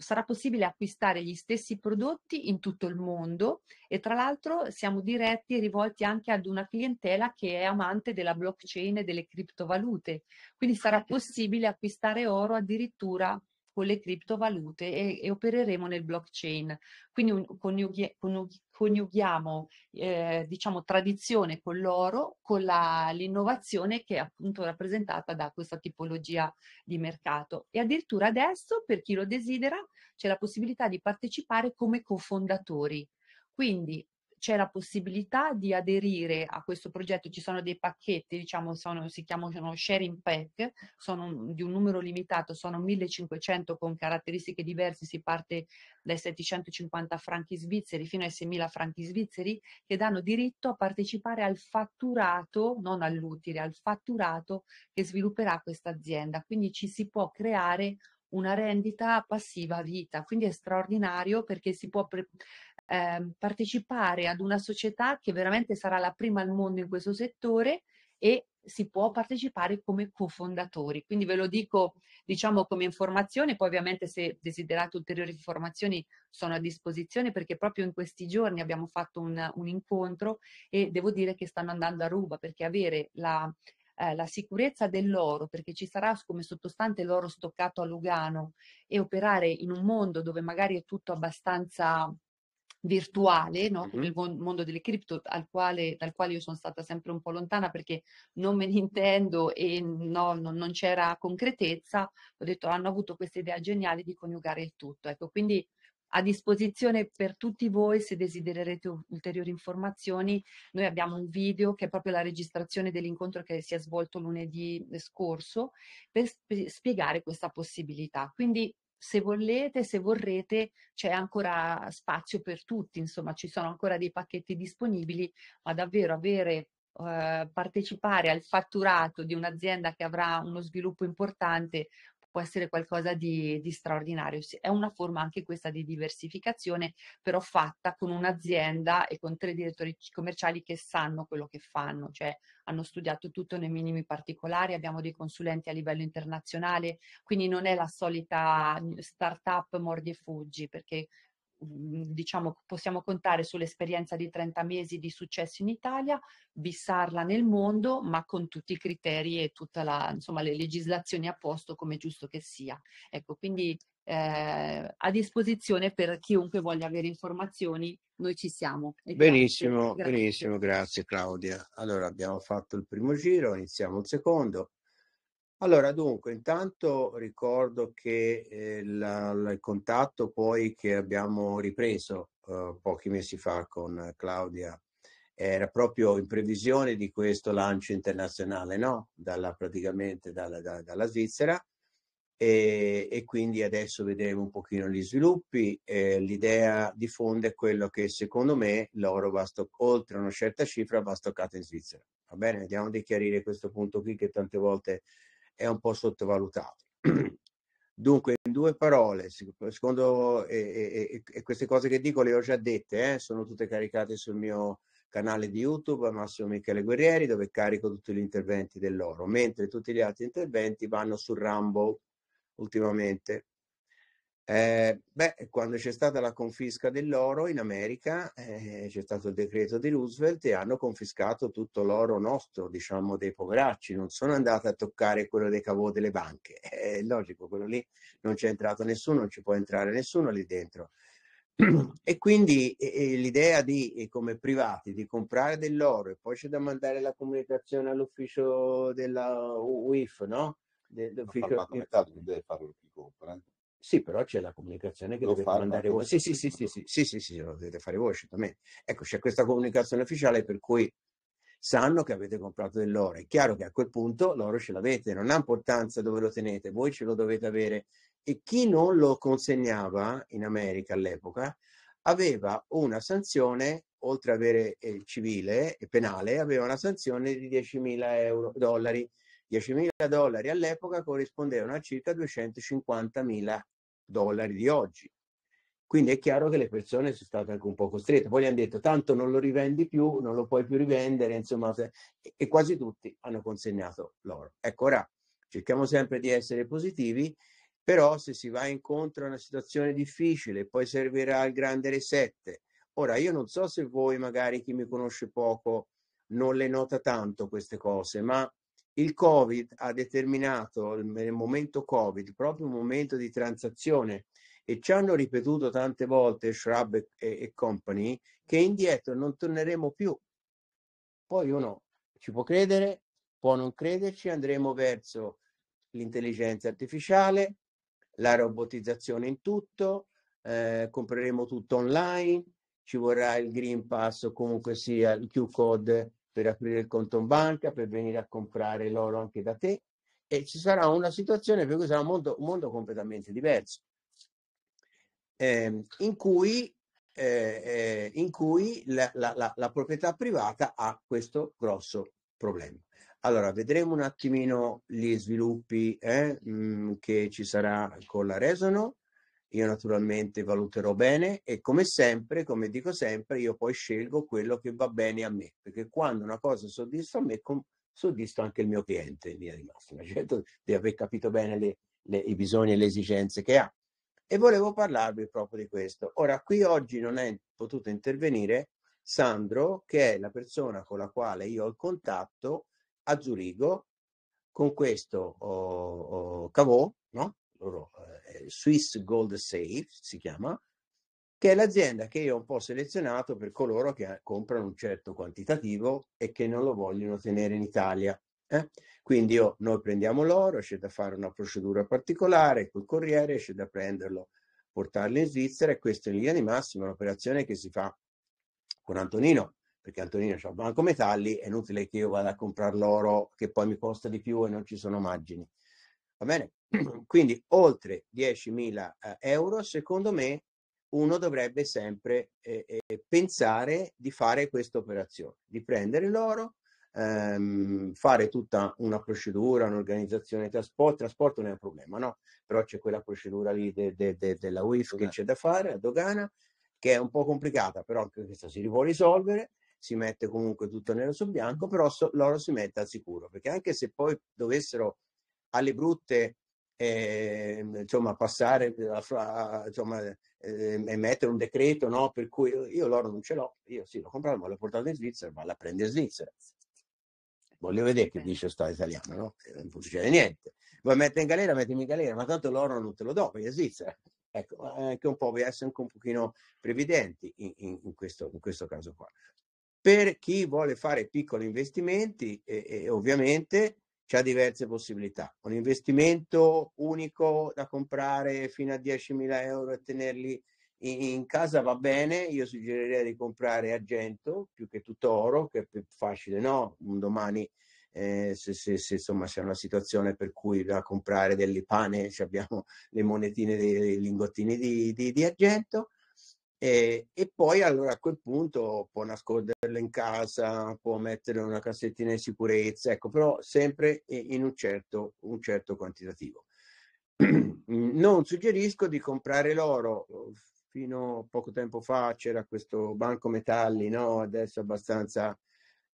sarà possibile acquistare gli stessi prodotti in tutto il mondo e tra l'altro siamo diretti e rivolti anche ad una clientela che è amante della blockchain e delle criptovalute, quindi sarà possibile acquistare oro addirittura con le criptovalute e, e opereremo nel blockchain. Quindi un, coniughi, coniughi, coniughiamo eh, diciamo, tradizione con l'oro, con l'innovazione che è appunto rappresentata da questa tipologia di mercato. E addirittura adesso, per chi lo desidera, c'è la possibilità di partecipare come cofondatori. Quindi c'è la possibilità di aderire a questo progetto, ci sono dei pacchetti, diciamo, sono, si chiamano sharing pack, sono di un numero limitato, sono 1500 con caratteristiche diverse, si parte dai 750 franchi svizzeri fino ai 6000 franchi svizzeri, che danno diritto a partecipare al fatturato, non all'utile, al fatturato che svilupperà questa azienda. Quindi ci si può creare una rendita passiva a vita, quindi è straordinario perché si può pre- eh, partecipare ad una società che veramente sarà la prima al mondo in questo settore e si può partecipare come cofondatori. Quindi ve lo dico, diciamo, come informazione, poi ovviamente se desiderate ulteriori informazioni sono a disposizione perché proprio in questi giorni abbiamo fatto un, un incontro e devo dire che stanno andando a ruba perché avere la, eh, la sicurezza dell'oro, perché ci sarà come sottostante l'oro stoccato a Lugano e operare in un mondo dove magari è tutto abbastanza virtuale, no? mm-hmm. il mondo delle cripto quale, dal quale io sono stata sempre un po' lontana perché non me ne <laughs> intendo e no, non, non c'era concretezza, ho detto hanno avuto questa idea geniale di coniugare il tutto. Ecco, quindi a disposizione per tutti voi se desidererete ulteriori informazioni. Noi abbiamo un video che è proprio la registrazione dell'incontro che si è svolto lunedì eh, scorso per spiegare questa possibilità. Quindi se volete, se vorrete, c'è ancora spazio per tutti, insomma ci sono ancora dei pacchetti disponibili, ma davvero avere eh, partecipare al fatturato di un'azienda che avrà uno sviluppo importante può essere qualcosa di, di straordinario. È una forma anche questa di diversificazione, però fatta con un'azienda e con tre direttori commerciali che sanno quello che fanno, cioè hanno studiato tutto nei minimi particolari, abbiamo dei consulenti a livello internazionale, quindi non è la solita mhmm, startup mordi e fuggi, perché Mhmm, diciamo possiamo contare sull'esperienza di 30 mesi di successo in Italia, bissarla nel mondo, ma con tutti i criteri e tutte le legislazioni a posto come giusto che sia. Ecco, quindi eh, a disposizione per chiunque voglia avere informazioni, noi ci siamo. E benissimo, grazie. benissimo, grazie Claudia. Allora abbiamo fatto il primo giro, iniziamo il secondo. Allora, dunque, intanto ricordo che eh, la- la- il contatto poi che abbiamo ripreso eh, pochi mesi fa con Claudia era proprio in previsione di questo lancio internazionale, no? Dalla, praticamente dalla, da- dalla Svizzera e, e quindi adesso vedremo un pochino gli sviluppi. Eh, l'idea di fondo è quello che secondo me l'oro va stoc- oltre una certa cifra va stoccata in Svizzera. Va bene? Andiamo a chiarire questo punto qui che tante volte è un po' sottovalutato. <clears throat> Dunque, in due parole, secondo e, e, e queste cose che dico le ho già dette, eh, sono tutte caricate sul mio canale di YouTube Massimo Michele Guerrieri, dove carico tutti gli interventi dell'oro, mentre tutti gli altri interventi vanno su Rumble ultimamente. Eh, beh, quando c'è stata la confisca dell'oro in America, eh, c'è stato il decreto di Roosevelt e hanno confiscato tutto l'oro nostro, diciamo, dei poveracci. Non sono andate a toccare quello dei cavò delle banche. <laughs> Eh, è logico, quello lì non c'è entrato nessuno, non ci può entrare nessuno lì dentro. <clears throat> E quindi eh, l'idea di, come privati, di comprare dell'oro e poi c'è da mandare la comunicazione all'ufficio della UIF, no? Dell'ufficio... Ma il comitato che deve farlo chi compra. Eh. Sì, però c'è la comunicazione che deve mandare voi. Sì, sì, sì, sì, sì, sì, sì, sì, lo dovete fare voi, certamente. Ecco, c'è questa comunicazione ufficiale per cui sanno che avete comprato dell'oro. È chiaro che a quel punto l'oro ce l'avete, non ha importanza dove lo tenete, voi ce lo dovete avere. E chi non lo consegnava in America all'epoca aveva una sanzione, oltre ad avere eh, il civile e penale, aveva una sanzione di 10.000 euro, dollari 10.000 dollari all'epoca corrispondevano a circa 250.000 dollari di oggi. Quindi è chiaro che le persone sono state anche un po' costrette. Poi gli hanno detto tanto non lo rivendi più, non lo puoi più rivendere, insomma, e quasi tutti hanno consegnato l'oro. Ecco, ora cerchiamo sempre di essere positivi, però se si va incontro a una situazione difficile, poi servirà il grande reset. Ora, io non so se voi, magari chi mi conosce poco, non le nota tanto queste cose, ma il Covid ha determinato nel momento Covid, proprio un momento di transazione e ci hanno ripetuto tante volte Schwab e, e, Company che indietro non torneremo più. Poi uno ci può credere, può non crederci, andremo verso l'intelligenza artificiale, la robotizzazione in tutto, eh, compreremo tutto online, ci vorrà il Green Pass o comunque sia il Q-Code per aprire il conto in banca, per venire a comprare l'oro anche da te e ci sarà una situazione per cui sarà un mondo, un mondo completamente diverso, eh, in cui, eh, eh, in cui la, la, la, la proprietà privata ha questo grosso problema. Allora, vedremo un attimino gli sviluppi eh, mm, che ci sarà con la Resono, io naturalmente valuterò bene e come sempre, come dico sempre, io poi scelgo quello che va bene a me, perché quando una cosa soddisfa a me, soddisfa anche il mio cliente, via di massima, <laughs> certo di aver capito bene le, le, i bisogni e le esigenze che ha. E volevo parlarvi proprio di questo. Ora, qui oggi non è potuto intervenire Sandro, che è la persona con la quale io ho il contatto a Zurigo con questo oh, oh, Cavò, no? Loro, eh, eh, Swiss Gold Safe, si chiama, che è l'azienda che io ho un po' selezionato per coloro che eh, comprano un certo quantitativo e che non lo vogliono tenere in Italia. Eh? Quindi io, noi prendiamo l'oro, c'è da fare una procedura particolare, col corriere c'è da prenderlo, portarlo in Svizzera e questa in linea di massima è un'operazione che si fa con Antonino, perché Antonino ha il banco metalli, è inutile che io vada a comprare l'oro che poi mi costa di più e non ci sono margini. Va bene? Quindi oltre 10.000 eh, euro, secondo me, uno dovrebbe sempre eh, eh, pensare di fare questa operazione, di prendere l'oro, ehm, fare tutta una procedura, un'organizzazione di trasporto, trasporto non è un problema, no? Però c'è quella procedura lì de, de, de, della UIF che c'è da fare, la dogana, che è un po' complicata, però anche questa si può risolvere, si mette comunque tutto nero su bianco, però so, l'oro si mette al sicuro, perché anche se poi dovessero alle brutte eh, insomma, passare a, insomma, eh, e mettere un decreto no? per cui io l'oro non ce l'ho, io sì l'ho comprato ma l'ho portato in Svizzera, ma la prende in Svizzera. Voglio vedere che dice sto italiano, no? Non succede niente. Vuoi mettere in galera, mettimi in galera, ma tanto l'oro non te lo do perché è Svizzera. Ecco, anche un po' bisogna essere anche un pochino previdenti in, in, in, questo, in questo caso qua. Per chi vuole fare piccoli investimenti, eh, ovviamente ha diverse possibilità. Un investimento unico da comprare fino a 10.000 euro e tenerli in, in casa va bene, io suggerirei di comprare argento più che tutto oro, che è più facile, no? Un domani eh, se, se, se, insomma c'è una situazione per cui da comprare delle pane, abbiamo le monetine dei, dei lingottini di, di, di, argento e, e, poi allora a quel punto può nasconderlo in casa, può mettere una cassettina in sicurezza, ecco, però sempre in un certo, un certo quantitativo. <clears throat> Non suggerisco di comprare l'oro, uhm, fino a poco tempo fa c'era questo banco metalli, no? adesso abbastanza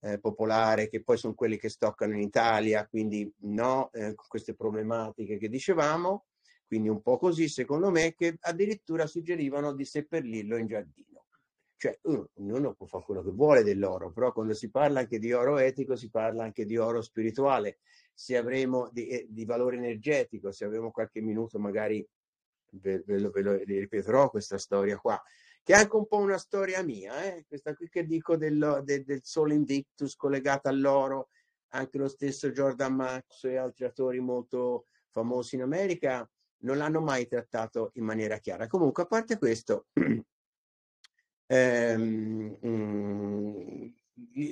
eh, popolare, che poi sono quelli che stoccano in Italia, quindi no, eh, queste problematiche che dicevamo. Quindi un po' così, secondo me, che addirittura suggerivano di seppellirlo in giardino. Cioè, ognuno può fare quello che vuole dell'oro, però quando si parla anche di oro etico, si parla anche di oro spirituale, se avremo di, eh, di valore energetico, se avremo qualche minuto magari ve, ve, lo, ve lo ripeterò questa storia qua che è anche un po' una storia mia, eh? questa qui che dico del, del, del Sole Invictus collegata all'oro, anche lo stesso Jordan Max e altri attori molto famosi in America non l'hanno mai trattato in maniera chiara. Comunque, a parte questo, <clears throat> ehm, mh, mm,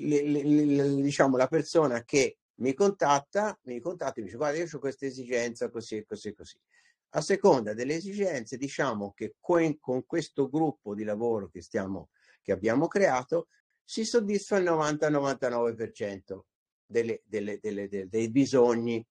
le, le, le, diciamo la persona che mi contatta, mi contatta e mi dice guarda io ho questa esigenza così e così così. A seconda delle esigenze diciamo che que, con questo gruppo di lavoro che, stiamo, che abbiamo creato si soddisfa il 90-99% delle, delle, delle, dei bisogni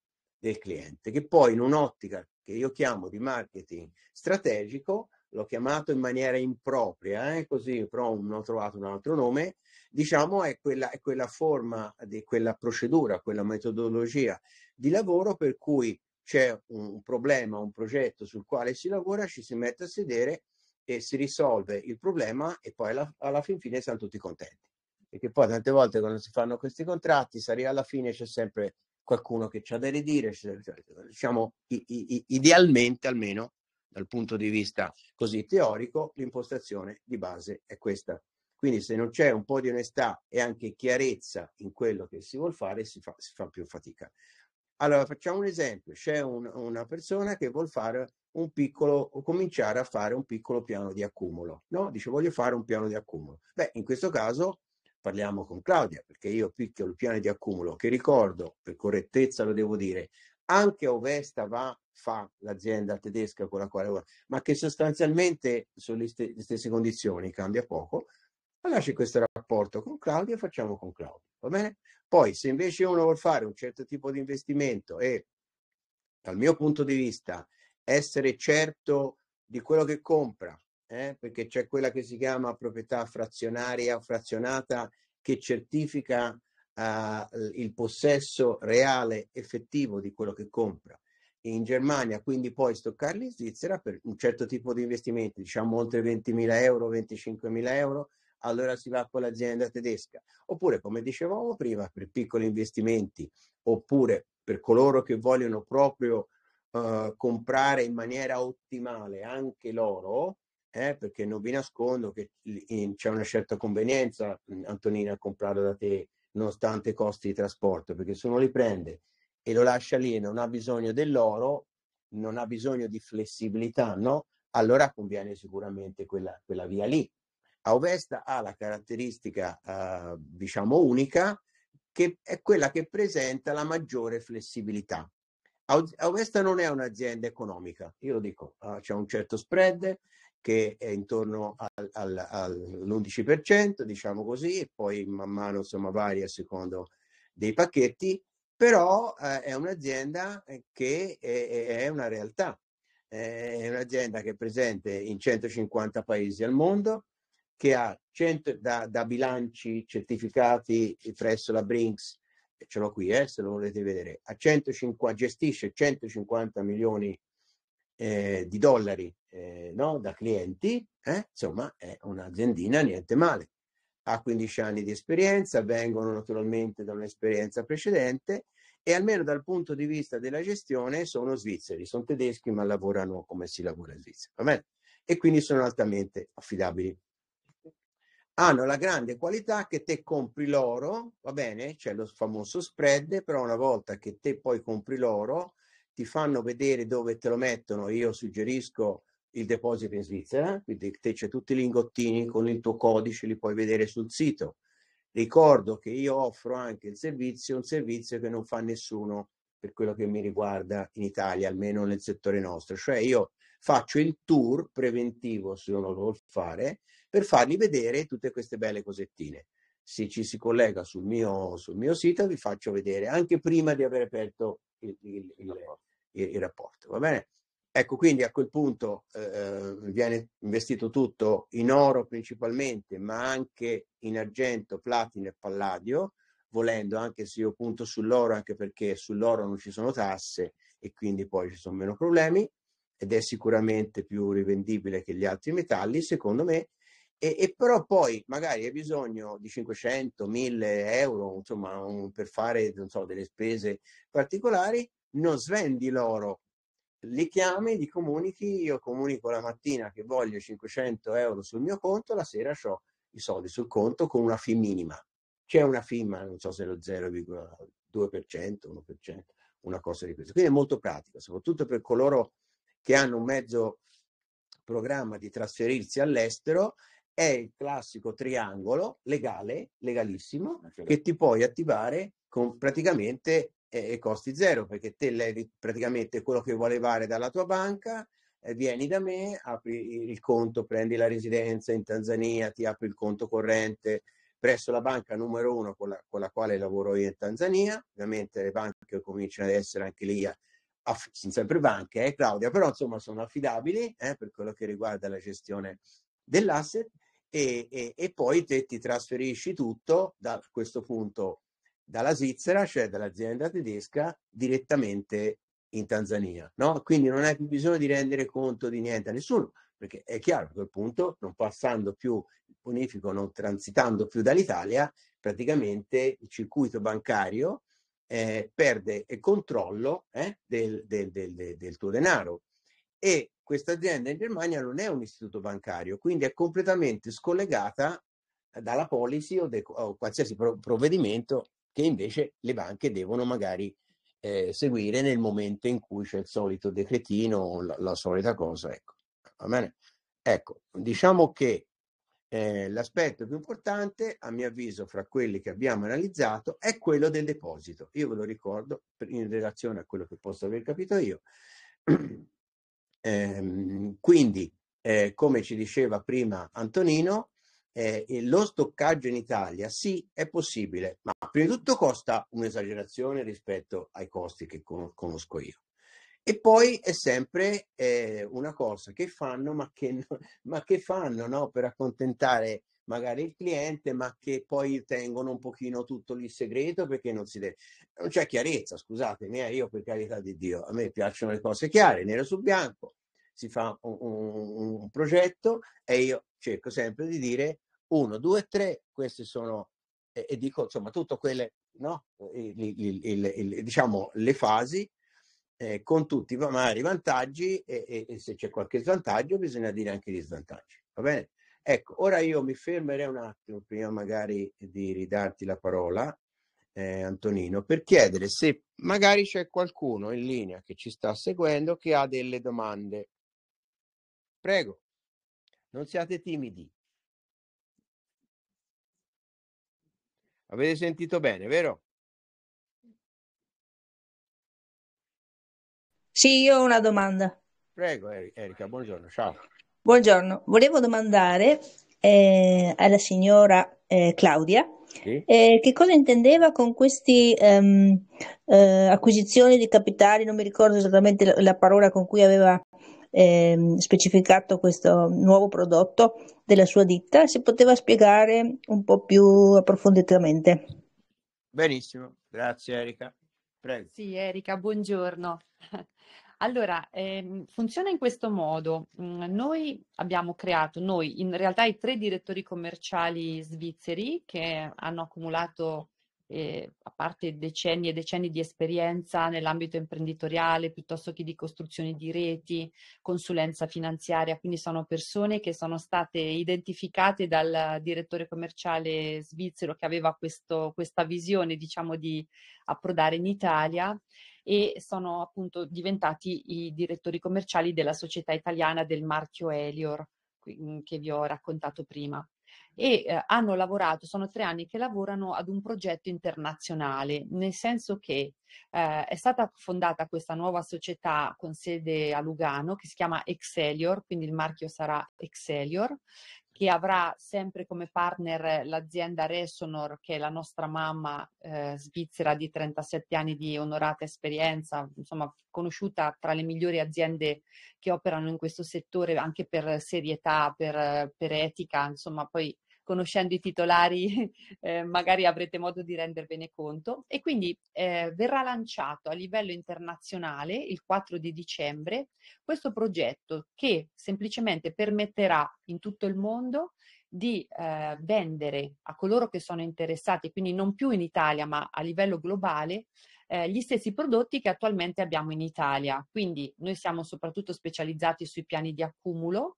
del cliente, che poi in un'ottica che io chiamo di marketing strategico, l'ho chiamato in maniera impropria, eh, così però non ho trovato un altro nome, diciamo è quella, è quella forma, di quella procedura, quella metodologia di lavoro per cui c'è un problema, un progetto sul quale si lavora, ci si mette a sedere e si risolve il problema e poi alla, alla fin fine siamo tutti contenti. Perché poi tante volte quando si fanno questi contratti, alla fine c'è sempre qualcuno che c'ha da ridire, diciamo idealmente almeno dal punto di vista così teorico, l'impostazione di base è questa. Quindi se non c'è un po' di onestà e anche chiarezza in quello che si vuole fare, si fa, si fa più fatica. Allora facciamo un esempio, c'è un, una persona che vuole fare un piccolo, cominciare a fare un piccolo piano di accumulo, no? Dice voglio fare un piano di accumulo. Beh, in questo caso parliamo con Claudia, perché io picchio il piano di accumulo, che ricordo, per correttezza lo devo dire, anche Ovesta va, fa l'azienda tedesca con la quale ora, ma che sostanzialmente sulle st- le stesse condizioni, cambia poco, allora c'è questo rapporto con Claudia facciamo con Claudia, va bene? Poi se invece uno vuole fare un certo tipo di investimento e dal mio punto di vista essere certo di quello che compra, eh, perché c'è quella che si chiama proprietà frazionaria o frazionata che certifica eh, il possesso reale effettivo di quello che compra. In Germania quindi puoi stoccarli in Svizzera per un certo tipo di investimenti, diciamo oltre 20.000 euro, 25.000 euro, allora si va con l'azienda tedesca. Oppure, come dicevamo prima, per piccoli investimenti, oppure per coloro che vogliono proprio eh, comprare in maniera ottimale anche l'oro, eh, perché non vi nascondo che c'è una certa convenienza, mm, Antonina, a comprarlo da te, nonostante i costi di trasporto, perché se uno li prende e lo lascia lì e non ha bisogno dell'oro, non ha bisogno di flessibilità, no? Allora conviene sicuramente quella, quella via lì. A Ovesta ha la caratteristica, eh, diciamo, unica, che è quella che presenta la maggiore flessibilità. Ovesta non è un'azienda economica, io lo dico, ah, c'è un certo spread, che è intorno al, al, all'11%, diciamo così, e poi man mano insomma varia a secondo dei pacchetti, però eh, è un'azienda eh, che è, è una realtà, è un'azienda che è presente in 150 paesi al mondo, che ha 100, da, da, bilanci certificati presso la Brinks, eh, ce l'ho qui eh, se lo volete vedere, a 150, gestisce 150 milioni eh, di dollari eh, no? da clienti, eh? insomma è un'aziendina niente male. Ha 15 anni di esperienza, vengono naturalmente da un'esperienza precedente e almeno dal punto di vista della gestione sono svizzeri, sono tedeschi ma lavorano come si lavora in Svizzera. Va bene? E quindi sono altamente affidabili hanno la grande qualità che te compri l'oro, va bene? C'è lo famoso spread, però una volta che te poi compri l'oro, ti fanno vedere dove te lo mettono. Io suggerisco il deposito in Svizzera, quindi te c'è tutti i lingottini con il tuo codice, li puoi vedere sul sito. Ricordo che io offro anche il servizio, un servizio che non fa nessuno per quello che mi riguarda in Italia, almeno nel settore nostro, cioè io faccio il tour preventivo se non lo vuol fare per fargli vedere tutte queste belle cosettine. Se ci si collega sul mio, sul mio sito vi faccio vedere anche prima di aver aperto il, il, il, il rapporto, va bene? Ecco, quindi a quel punto eh, eh, viene investito tutto in oro principalmente, ma anche in argento, platino e palladio, volendo anche se io punto sull'oro, anche perché sull'oro non ci sono tasse e quindi poi ci sono meno problemi ed è sicuramente più rivendibile che gli altri metalli, secondo me. E, e però poi magari hai bisogno di 500, 1000 euro, insomma, un, per fare so, delle spese particolari, non svendi l'oro li chiami, li comunichi, io comunico la mattina che voglio 500 euro sul mio conto, la sera ho i soldi sul conto con una FI minima. C'è una FI, ma non so se lo 0,2%, 1%, una cosa di questo. Quindi è molto pratica, soprattutto per coloro che hanno un mezzo programma di trasferirsi all'estero, è il classico triangolo legale, legalissimo, certo. che ti puoi attivare con praticamente e costi zero perché te levi praticamente quello che vuoi levare dalla tua banca, vieni da me, apri il conto, prendi la residenza in Tanzania, ti apri il conto corrente presso la banca numero uno con la, con la quale lavoro io in Tanzania, ovviamente le banche cominciano ad essere anche lì, a, a, sono sempre banche, eh, Claudia, però insomma sono affidabili eh, per quello che riguarda la gestione dell'asset e, e, e poi te ti trasferisci tutto da questo punto dalla Svizzera, cioè dall'azienda tedesca, direttamente in Tanzania. No? Quindi non hai più bisogno di rendere conto di niente a nessuno, perché è chiaro che a quel punto, non passando più il bonifico, non transitando più dall'Italia, praticamente il circuito bancario eh, perde il controllo eh, del, del, del, del tuo denaro. E questa azienda in Germania non è un istituto bancario, quindi è completamente scollegata dalla policy o, de, o qualsiasi provvedimento che invece le banche devono magari eh, seguire nel momento in cui c'è il solito decretino o la, la, solita cosa. Ecco, Va bene? ecco diciamo che eh, l'aspetto più importante, a mio avviso, fra quelli che abbiamo analizzato è quello del deposito. Io ve lo ricordo in relazione a quello che posso aver capito io. <clears throat> ehm, quindi, eh, come ci diceva prima Antonino, eh, lo stoccaggio in Italia sì è possibile, ma prima di tutto costa un'esagerazione rispetto ai costi che con conosco io. E poi è sempre eh, una cosa che fanno, ma che, <laughs> ma che fanno no? per accontentare magari il cliente, ma che poi tengono un pochino tutto lì segreto perché non si deve. Non c'è chiarezza, scusatemi, eh, io per carità di Dio, a me piacciono le cose chiare, nero su bianco si fa un, un, un progetto e io cerco sempre di dire 1, 2, 3, queste sono, e, e, dico insomma tutte quelle, no? il, il, il, diciamo le fasi eh, con tutti i vari vantaggi e, e, e se c'è qualche svantaggio bisogna dire anche gli svantaggi, va bene? Ecco, ora io mi fermerei un attimo prima magari di ridarti la parola, eh, Antonino, per chiedere se magari c'è qualcuno in linea che ci sta seguendo che ha delle domande Prego, non siate timidi. Avete sentito bene, vero? Sì, io ho una domanda. Prego, Erika, buongiorno, ciao. Buongiorno, volevo domandare eh, alla signora eh, Claudia sì. eh, che cosa intendeva con queste ehm, eh, acquisizioni di capitali, non mi ricordo esattamente la, la parola con cui aveva eh, specificato questo nuovo prodotto della sua ditta, se poteva spiegare un po' più approfonditamente. Benissimo, grazie Erika. Prego. Sì, Erika, buongiorno. <laughs> Allora, ehm, funziona in questo modo. Mm, noi abbiamo creato, noi in realtà i tre direttori commerciali svizzeri che hanno accumulato eh, a parte decenni e decenni di esperienza nell'ambito imprenditoriale, piuttosto che di costruzione di reti, consulenza finanziaria, quindi sono persone che sono state identificate dal direttore commerciale svizzero che aveva questo, questa visione, diciamo, di approdare in Italia e sono appunto diventati i direttori commerciali della società italiana del marchio Elior che vi ho raccontato prima e eh, hanno lavorato, sono tre anni che lavorano ad un progetto internazionale, nel senso che eh, è stata fondata questa nuova società con sede a Lugano che si chiama Excelior, quindi il marchio sarà Excelior, che avrà sempre come partner l'azienda Resonor, che è la nostra mamma eh, svizzera di 37 anni di onorata esperienza, insomma conosciuta tra le migliori aziende che operano in questo settore anche per serietà, per, per etica, insomma poi conoscendo i titolari <laughs> eh, magari avrete modo di rendervene conto e quindi eh, verrà lanciato a livello internazionale il 4 di dicembre questo progetto che semplicemente permetterà in tutto il mondo di eh, vendere a coloro che sono interessati, quindi non più in Italia ma a livello globale, eh, gli stessi prodotti che attualmente abbiamo in Italia. Quindi noi siamo soprattutto specializzati sui piani di accumulo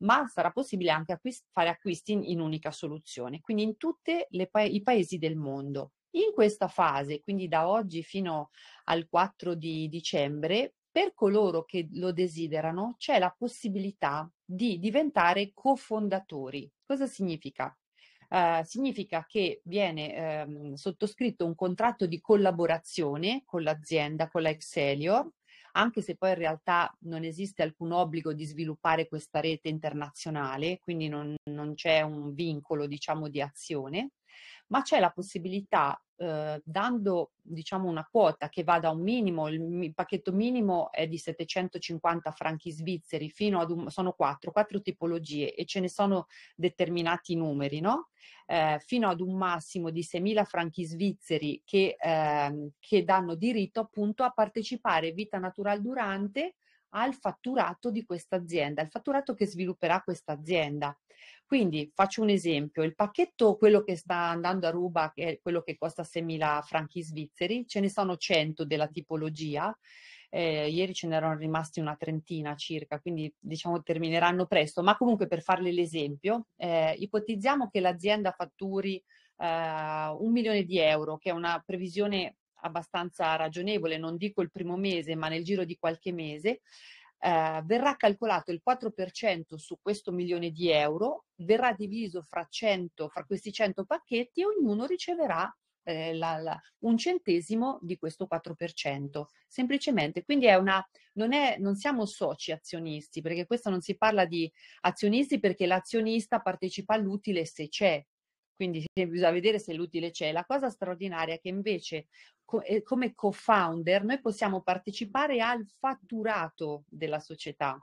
ma sarà possibile anche acquist- fare acquisti in unica soluzione, quindi in tutti pa- i paesi del mondo. In questa fase, quindi da oggi fino al 4 di dicembre, per coloro che lo desiderano c'è la possibilità di diventare cofondatori. Cosa significa? Uh, significa che viene um, sottoscritto un contratto di collaborazione con l'azienda, con la Excelio, anche se poi in realtà non esiste alcun obbligo di sviluppare questa rete internazionale, quindi non, non c'è un vincolo diciamo di azione ma c'è la possibilità eh, dando diciamo una quota che va da un minimo, il, il pacchetto minimo è di 750 franchi svizzeri fino ad un, sono quattro, quattro tipologie e ce ne sono determinati numeri, no? Eh, fino ad un massimo di 6.000 franchi svizzeri che, eh, che danno diritto appunto a partecipare vita natural durante al fatturato di questa azienda, al fatturato che svilupperà questa azienda. Quindi faccio un esempio, il pacchetto, quello che sta andando a ruba, che è quello che costa 6.000 franchi svizzeri, ce ne sono 100 della tipologia, eh, ieri ce ne erano rimasti una trentina circa, quindi diciamo termineranno presto, ma comunque per farle l'esempio, eh, ipotizziamo che l'azienda fatturi eh, un milione di euro, che è una previsione abbastanza ragionevole, non dico il primo mese, ma nel giro di qualche mese, eh, verrà calcolato il 4% su questo milione di euro, verrà diviso fra, 100, fra questi 100 pacchetti e ognuno riceverà eh, la, la, un centesimo di questo 4%. Semplicemente, quindi è una, non, è, non siamo soci azionisti, perché questo non si parla di azionisti perché l'azionista partecipa all'utile se c'è, quindi bisogna vedere se l'utile c'è. La cosa straordinaria è che invece co eh, come co-founder noi possiamo partecipare al fatturato della società.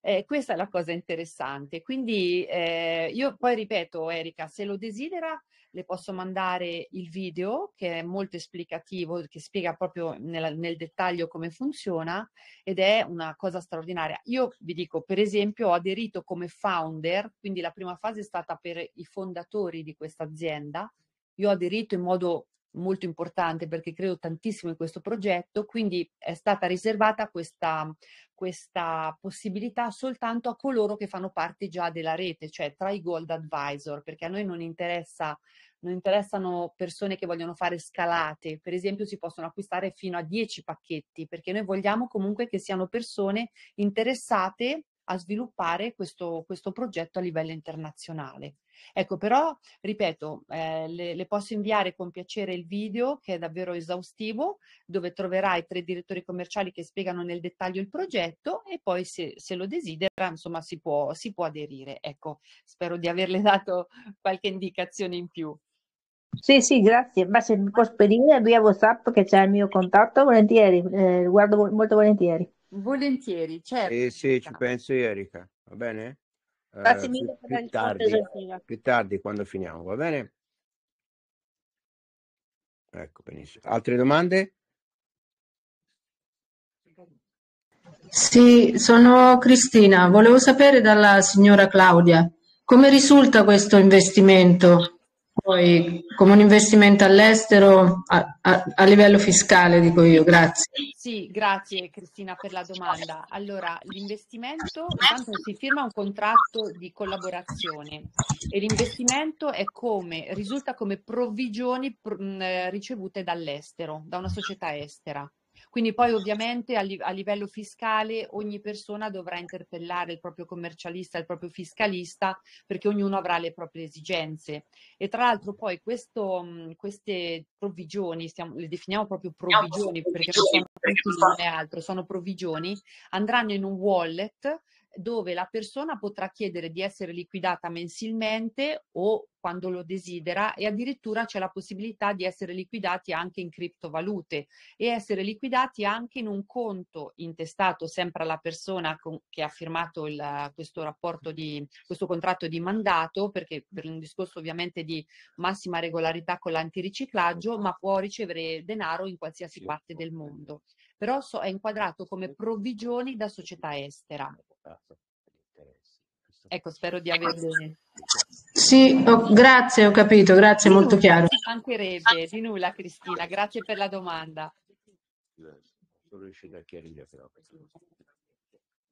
Eh, questa è la cosa interessante. Quindi eh, io poi ripeto, Erika, se lo desidera le posso mandare il video che è molto esplicativo, che spiega proprio nella, nel dettaglio come funziona ed è una cosa straordinaria. Io vi dico, per esempio, ho aderito come founder, quindi la prima fase è stata per i fondatori di questa azienda. Io ho aderito in modo molto importante perché credo tantissimo in questo progetto, quindi è stata riservata questa, questa possibilità soltanto a coloro che fanno parte già della rete, cioè tra i gold advisor, perché a noi non interessa non interessano persone che vogliono fare scalate, per esempio si possono acquistare fino a 10 pacchetti perché noi vogliamo comunque che siano persone interessate a sviluppare questo, questo progetto a livello internazionale. Ecco, però, ripeto, eh, le, le, posso inviare con piacere il video che è davvero esaustivo, dove troverai tre direttori commerciali che spiegano nel dettaglio il progetto e poi se, se lo desidera, insomma, si può, si può aderire. Ecco, spero di averle dato qualche indicazione in più. Sì, sì, grazie. Ma se mi può spedire via WhatsApp che c'è il mio contatto, volentieri, eh, guardo molto volentieri. Volentieri, certo. Eh, sì, ci penso io, Erika, va bene? Eh, grazie eh, mille più, per più tardi, Più tardi, quando finiamo, va bene? Ecco, benissimo. Altre domande? Sì, sono Cristina. Volevo sapere dalla signora Claudia come risulta questo investimento poi come un investimento all'estero a, a, a, livello fiscale, dico io, grazie. Sì, grazie Cristina per la domanda. Allora, l'investimento, intanto si firma un contratto di collaborazione e l'investimento è come, risulta come provvigioni pr- ricevute dall'estero, da una società estera. Quindi poi ovviamente a, li- a, livello fiscale ogni persona dovrà interpellare il proprio commercialista, il proprio fiscalista, perché ognuno avrà le proprie esigenze. E tra l'altro poi questo, mh, queste provvigioni, stiamo, le definiamo proprio provvigioni perché non sono, altro, sono provvigioni, andranno in un wallet dove la persona potrà chiedere di essere liquidata mensilmente o quando lo desidera e addirittura c'è la possibilità di essere liquidati anche in criptovalute e essere liquidati anche in un conto intestato sempre alla persona con, che ha firmato il, questo rapporto di questo contratto di mandato perché per un discorso ovviamente di massima regolarità con l'antiriciclaggio ma può ricevere denaro in qualsiasi parte del mondo però so, è inquadrato come provvigioni da società estera. Ecco, spero di ecco, averle... Sì, oh, grazie, ho capito, grazie, di molto nulla, chiaro. Ci mancherebbe, di nulla Cristina, grazie per la domanda. Sono riuscito a chiarire però.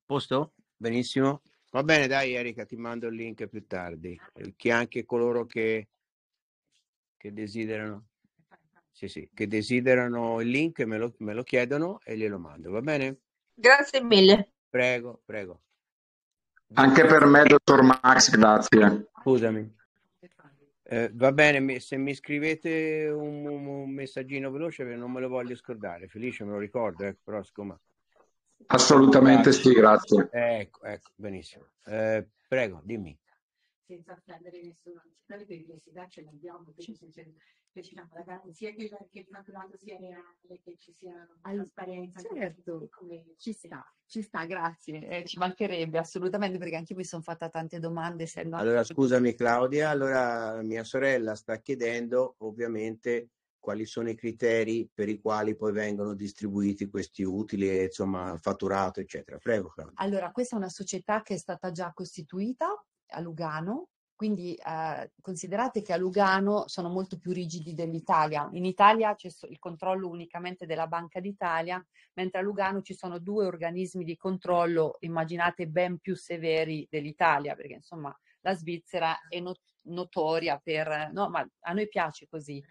Posto? Benissimo. Va bene, dai Erika, ti mando il link più tardi, che anche coloro che, che desiderano sì, sì, che desiderano il link me lo, me lo chiedono e glielo mando, va bene? Grazie mille. Prego, prego. Anche per me, dottor Max, grazie. Scusami. Eh, va bene, se mi scrivete un, un, messaggino veloce non me lo voglio scordare, Felice me lo ricordo, ecco, però siccome... Assolutamente grazie. sì, grazie. Ecco, ecco, benissimo. Eh, prego, dimmi senza offendere nessuno. Cioè, noi per diversità ce l'abbiamo, perché ci siamo diciamo, la garanzia che, che, il fatturato sia reale, che ci sia trasparenza. Certo, come... ci sta, ci sta, grazie. Eh, ci mancherebbe assolutamente, perché anche io mi sono fatta tante domande. Essendo allora, scusami Claudia, allora mia sorella sta chiedendo ovviamente quali sono i criteri per i quali poi vengono distribuiti questi utili, insomma, fatturato, eccetera. Prego, Claudia. Allora, questa è una società che è stata già costituita a Lugano, quindi eh, considerate che a Lugano sono molto più rigidi dell'Italia. In Italia c'è il controllo unicamente della Banca d'Italia, mentre a Lugano ci sono due organismi di controllo, immaginate, ben più severi dell'Italia, perché insomma la Svizzera è not- notoria per... No, ma a noi piace così.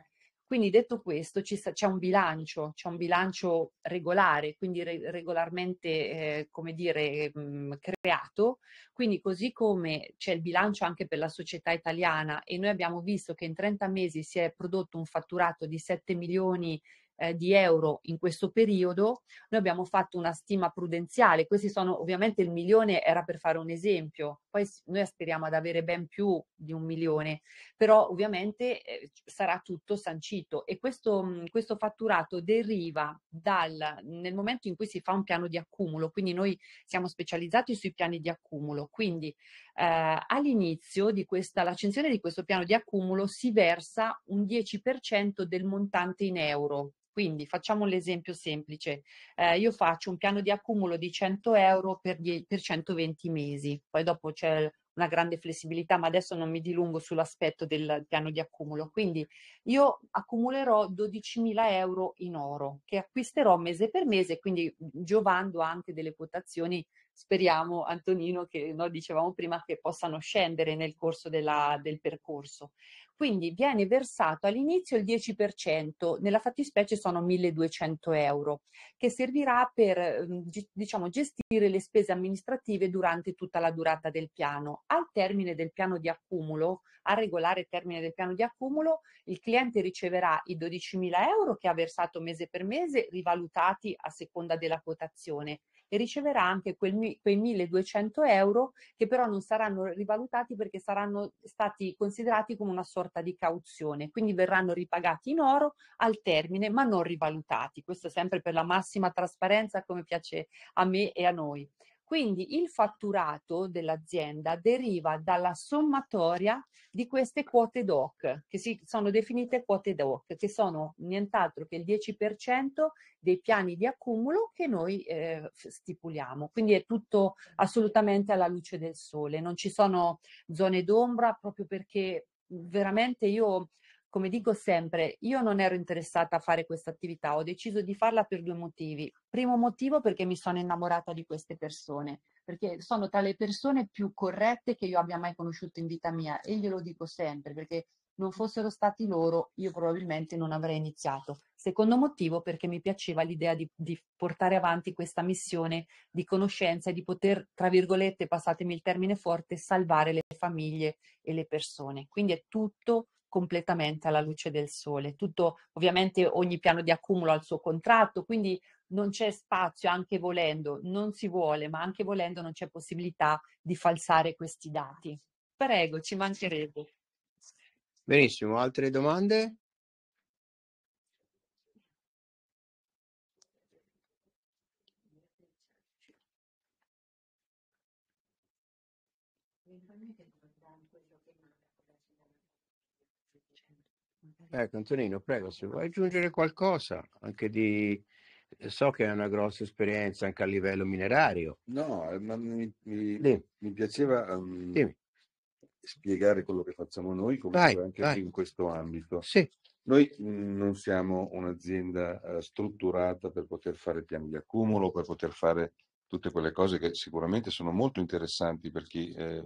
Quindi detto questo, c'è un bilancio, c'è un bilancio regolare, quindi re, regolarmente, eh, come dire, mh, mm, creato. Quindi così come c'è il bilancio anche per la società italiana e noi abbiamo visto che in 30 mesi si è prodotto un fatturato di 7 milioni eh, di euro in questo periodo, noi abbiamo fatto una stima prudenziale. Questi sono ovviamente il milione era per fare un esempio, poi noi aspiriamo ad avere ben più di un milione, però ovviamente eh, sarà tutto sancito e questo, mhmm, questo fatturato deriva dal, nel momento in cui si fa un piano di accumulo, quindi noi siamo specializzati sui piani di accumulo, quindi eh, all'inizio di questa, l'accensione di questo piano di accumulo si versa un 10% del montante in euro, quindi facciamo l'esempio semplice, eh, io faccio un piano di accumulo di 100 euro per, die- per 120 mesi, poi dopo c'è una grande flessibilità, ma adesso non mi dilungo sull'aspetto del piano di accumulo. Quindi io accumulerò 12.000 euro in oro che acquisterò mese per mese, quindi giovando anche delle quotazioni speriamo Antonino che noi dicevamo prima che possano scendere nel corso della, del percorso. Quindi viene versato all'inizio il 10%, nella fattispecie sono 1200 euro, che servirà per mm, diciamo, gestire le spese amministrative durante tutta la durata del piano. Al termine del piano di accumulo, a regolare termine del piano di accumulo, il cliente riceverà i 12.000 euro che ha versato mese per mese, rivalutati a seconda della quotazione e riceverà anche quel, quei 1200 euro che però non saranno rivalutati perché saranno stati considerati come una sorta di cauzione, quindi verranno ripagati in oro al termine ma non rivalutati. Questo sempre per la massima trasparenza come piace a me e a noi. Quindi il fatturato dell'azienda deriva dalla sommatoria di queste quote DOC, che si, sono definite quote DOC, che sono nient'altro che il 10% dei piani di accumulo che noi eh, stipuliamo. Quindi è tutto assolutamente alla luce del sole, non ci sono zone d'ombra proprio perché veramente io come dico sempre, io non ero interessata a fare questa attività, ho deciso di farla per due motivi. Primo motivo perché mi sono innamorata di queste persone, perché sono tra le persone più corrette che io abbia mai conosciuto in vita mia e glielo dico sempre perché non fossero stati loro io probabilmente non avrei iniziato. Secondo motivo perché mi piaceva l'idea di, di portare avanti questa missione di conoscenza e di poter, tra virgolette, passatemi il termine forte, salvare le famiglie e le persone. Quindi è tutto completamente alla luce del sole. Tutto, ovviamente ogni piano di accumulo ha il suo contratto, quindi non c'è spazio anche volendo, non si vuole, ma anche volendo non c'è possibilità di falsare questi dati. Prego, ci mancherebbe. Benissimo, altre domande? Ecco, Antonino, prego, se vuoi aggiungere qualcosa, anche di... Eh, so che hai una grossa esperienza anche a livello minerario. No, eh, ma mi, mi, mi piaceva um, spiegare quello che facciamo noi, come vai, anche vai. in questo ambito. Sì. Noi mm, non siamo un'azienda uh, strutturata per poter fare piani di accumulo, per poter fare tutte quelle cose che sicuramente sono molto interessanti per chi eh,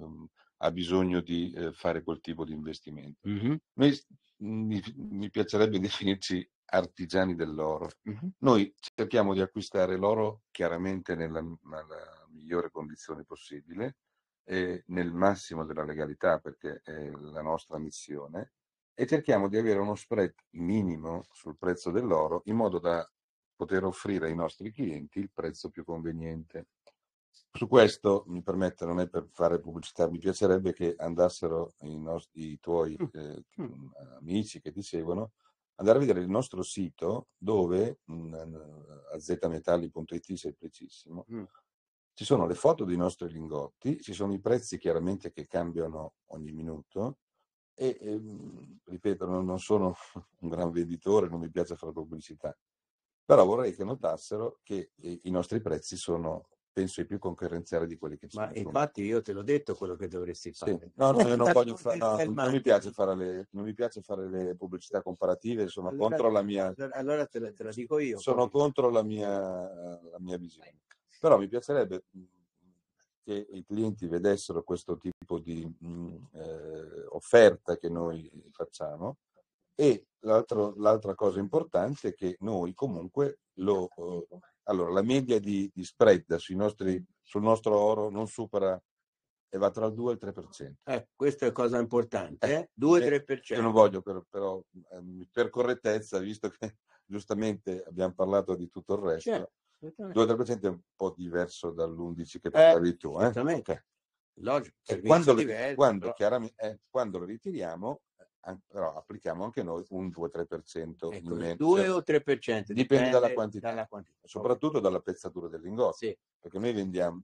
ha bisogno di eh, fare quel tipo di investimento. Mm -hmm. Noi mhmm, mi, mi, piacerebbe <laughs> definirci artigiani dell'oro. Mm -hmm. Noi cerchiamo di acquistare l'oro chiaramente nella, nella, migliore condizione possibile, eh, nel massimo della legalità, perché è la nostra missione, e cerchiamo di avere uno spread minimo sul prezzo dell'oro in modo da poter offrire ai nostri clienti il prezzo più conveniente. Su questo mi permetto, non è per fare pubblicità, mi piacerebbe che andassero i, nostri, i tuoi mm. eh, mm. Mm, amici che ti seguono, andare a vedere il nostro sito dove, a zmetalli.it sei precissimo, mm. ci sono le foto dei nostri lingotti, ci sono i prezzi chiaramente che cambiano ogni minuto, e, e, ripeto, non, non, sono <laughs> un gran venditore, non mi piace fare pubblicità, però vorrei che notassero che eh, i nostri prezzi sono penso i più concorrenziali di quelli che ci Ma infatti io te l'ho detto quello che dovresti fare. Sì. No, no, non, voglio fa- no, non, mi piace fare le, non mi piace fare le pubblicità comparative, sono allora, contro la mia... Allora te la, te la dico io. Sono poi. contro la mia, ecco. la mia visione. Però mi piacerebbe che i clienti vedessero questo tipo di eh, offerta che noi facciamo e l'altro, l'altra cosa importante è che noi comunque lo... Eh, allora, la media di, di spread nostri, sul nostro oro non supera e va tra il 2 e il 3%. Eh, questa è cosa importante, eh? 2-3%. Eh? Eh, io non voglio però, però, ehm, per correttezza, visto che <laughs> giustamente abbiamo parlato di tutto il resto, certo, 2-3% è un po' diverso dall'11 che eh, parlavi eh, tu. Eh? Okay. Logico, quando, lo, quando, però... quando, lo ritiriamo però applichiamo anche noi un 2-3% ecco, in mezzo. 2 o 3%? Dipende, dipende dalla, quantità, dalla, quantità, soprattutto dalla pezzatura del lingotto, sì. perché noi vendiamo...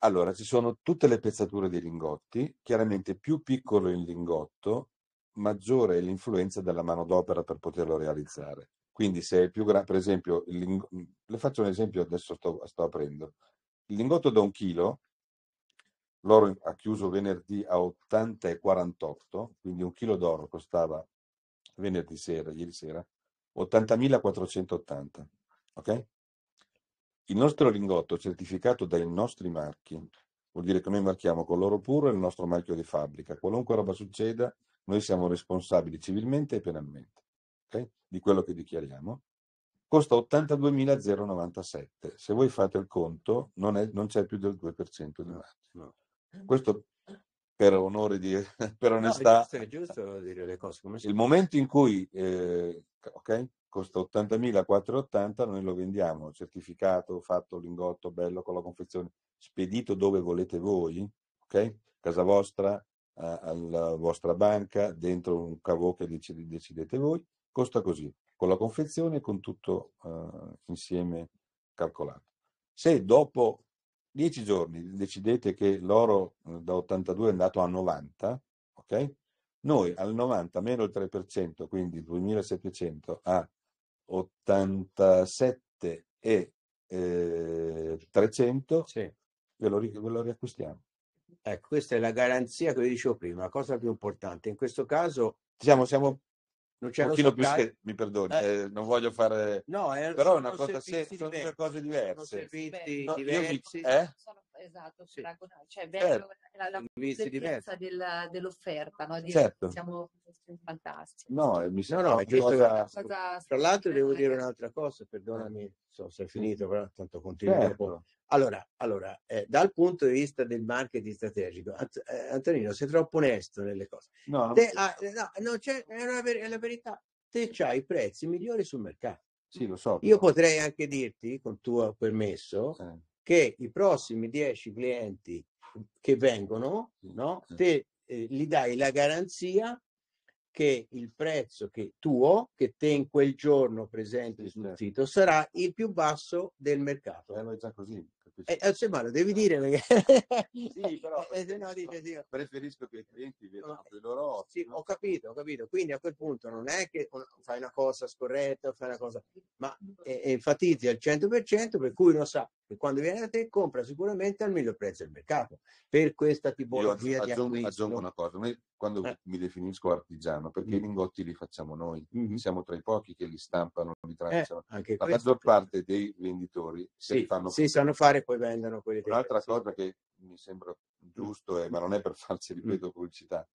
Allora, ci sono tutte le pezzature dei lingotti, chiaramente più piccolo il lingotto, maggiore è l'influenza della manodopera per poterlo realizzare. Quindi se è più grande, per esempio, ling... le faccio un esempio, adesso sto, sto aprendo, il lingotto da un chilo l'oro ha chiuso venerdì a 80,48, quindi un chilo d'oro costava venerdì sera, ieri sera, 80.480. Ok? Il nostro lingotto certificato dai nostri marchi, vuol dire che noi marchiamo con l'oro puro e il nostro marchio di fabbrica. Qualunque roba succeda, noi siamo responsabili civilmente e penalmente okay? di quello che dichiariamo. Costa 82.097. Se voi fate il conto, non, è, non c'è più del 2% di margine. No. Questo per onore di <laughs> per onestà. No, giusto, giusto dire le cose come Il momento in cui eh, okay, costa 80.480, noi lo vendiamo certificato, fatto lingotto, bello con la confezione, spedito dove volete voi, ok? Casa vostra, alla vostra banca, dentro un cavo che decidete voi, costa così, con la confezione e con tutto eh, insieme calcolato. Se dopo 10 giorni decidete che l'oro eh, da 82 è andato a 90, ok? Noi al 90 meno il 3%, quindi 2700 a 87 e eh, 300, sì. ve, lo, ve lo riacquistiamo. Ecco, questa è la garanzia che vi dicevo prima, la cosa più importante. In questo caso... Siamo, siamo un pochino più scher- mi perdoni, eh. Eh, non voglio fare... No, è, però è una cosa, se, sono due cose diverse. Sono servizi no, diversi, io, eh? sono esatto, sì. cioè certo. la, la bellezza del, dell'offerta, no? Di, certo. siamo fantastici. No, eh, mi sembra no, no, cosa, cosa, Tra l'altro devo dire un'altra cosa, perdonami, so se è finito, però tanto continuo certo. Allora, allora eh, dal punto di vista del marketing strategico, Ant- eh, Antonino, sei troppo onesto nelle cose. No, Te, non... Ah, eh, no, no cioè, è, una ver- è la verità. Te c'hai i prezzi migliori sul mercato. Sì, lo so. Però. Io potrei anche dirti, con tuo permesso, eh che i prossimi 10 clienti che vengono, no, te eh, gli dai la garanzia che il prezzo che tuo, che te in quel giorno presenti sul sito, sarà il più basso del mercato. Eh, ma è già così. Eh, eh cioè, ma lo devi dire perché... sì, però <laughs> eh, no dice, sì. preferisco che i clienti vedano i loro occhi. Sì, no? ho capito, ho capito. Quindi a quel punto non è che fai una cosa scorretta, fai una cosa, ma enfatizzi al 100% per cui lo sa che quando viene da te compra sicuramente al miglior prezzo del mercato per questa tipologia aggiungo, di acquisto. Aggiungo una cosa, noi quando eh. mi definisco artigiano, perché mm. i lingotti li facciamo noi, mm. siamo tra i pochi che li stampano, li eh, tracciano. Eh, la maggior parte dei venditori sì, si fanno si sanno fare poi vendono quelle Un'altra cosa che mi sembra mm. giusto, è, eh, ma non è per farsi, mm. ripeto, pubblicità,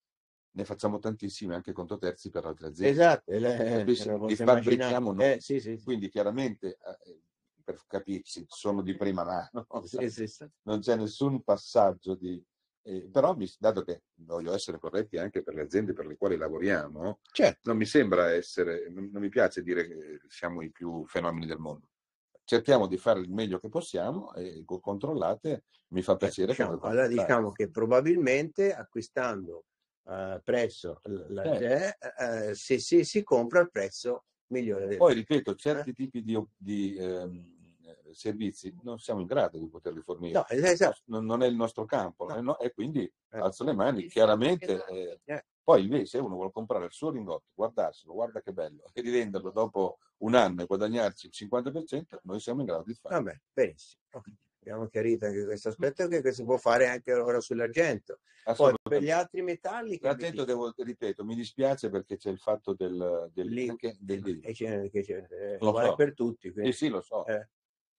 ne facciamo tantissime anche contro terzi per altre aziende. Esatto, le, le eh, cioè, fabbrichiamo noi. Eh, sì, sì, sì. Quindi chiaramente, eh, per capirci, sono di prima mano. <laughs> <laughs> Cioè, non c'è nessun passaggio di... Eh, però, mi, dato che voglio essere corretti anche per le aziende per le quali lavoriamo, certo. non mi sembra essere, non, non mi piace dire che siamo i più fenomeni del mondo cerchiamo di fare il meglio che possiamo e controllate, mi fa eh, piacere. Diciamo, allora diciamo che probabilmente acquistando eh, presso la certo. eh. eh, se, se, si compra il prezzo migliore. Del Poi ripeto, eh. certi tipi di, di ehm, eh, servizi non siamo in grado di poterli fornire. No, esatto. non, non, è il nostro campo no. No? e quindi alzo le mani, chiaramente esatto. Poi invece uno vuole comprare il suo lingotto, guardarselo, guarda che bello, <laughs> e rivenderlo dopo un anno e guadagnarci il 50%, noi siamo in grado di farlo. Vabbè, benissimo. Abbiamo chiarito anche questo aspetto, che si può fare anche ora sull'argento. Poi per gli altri metalli... L'argento, devo, ripeto, mi dispiace perché c'è il fatto del... del, Lì, del, eh, E c'è, c'è, eh, lo vale so. per tutti. Quindi, eh sì, lo so. Eh.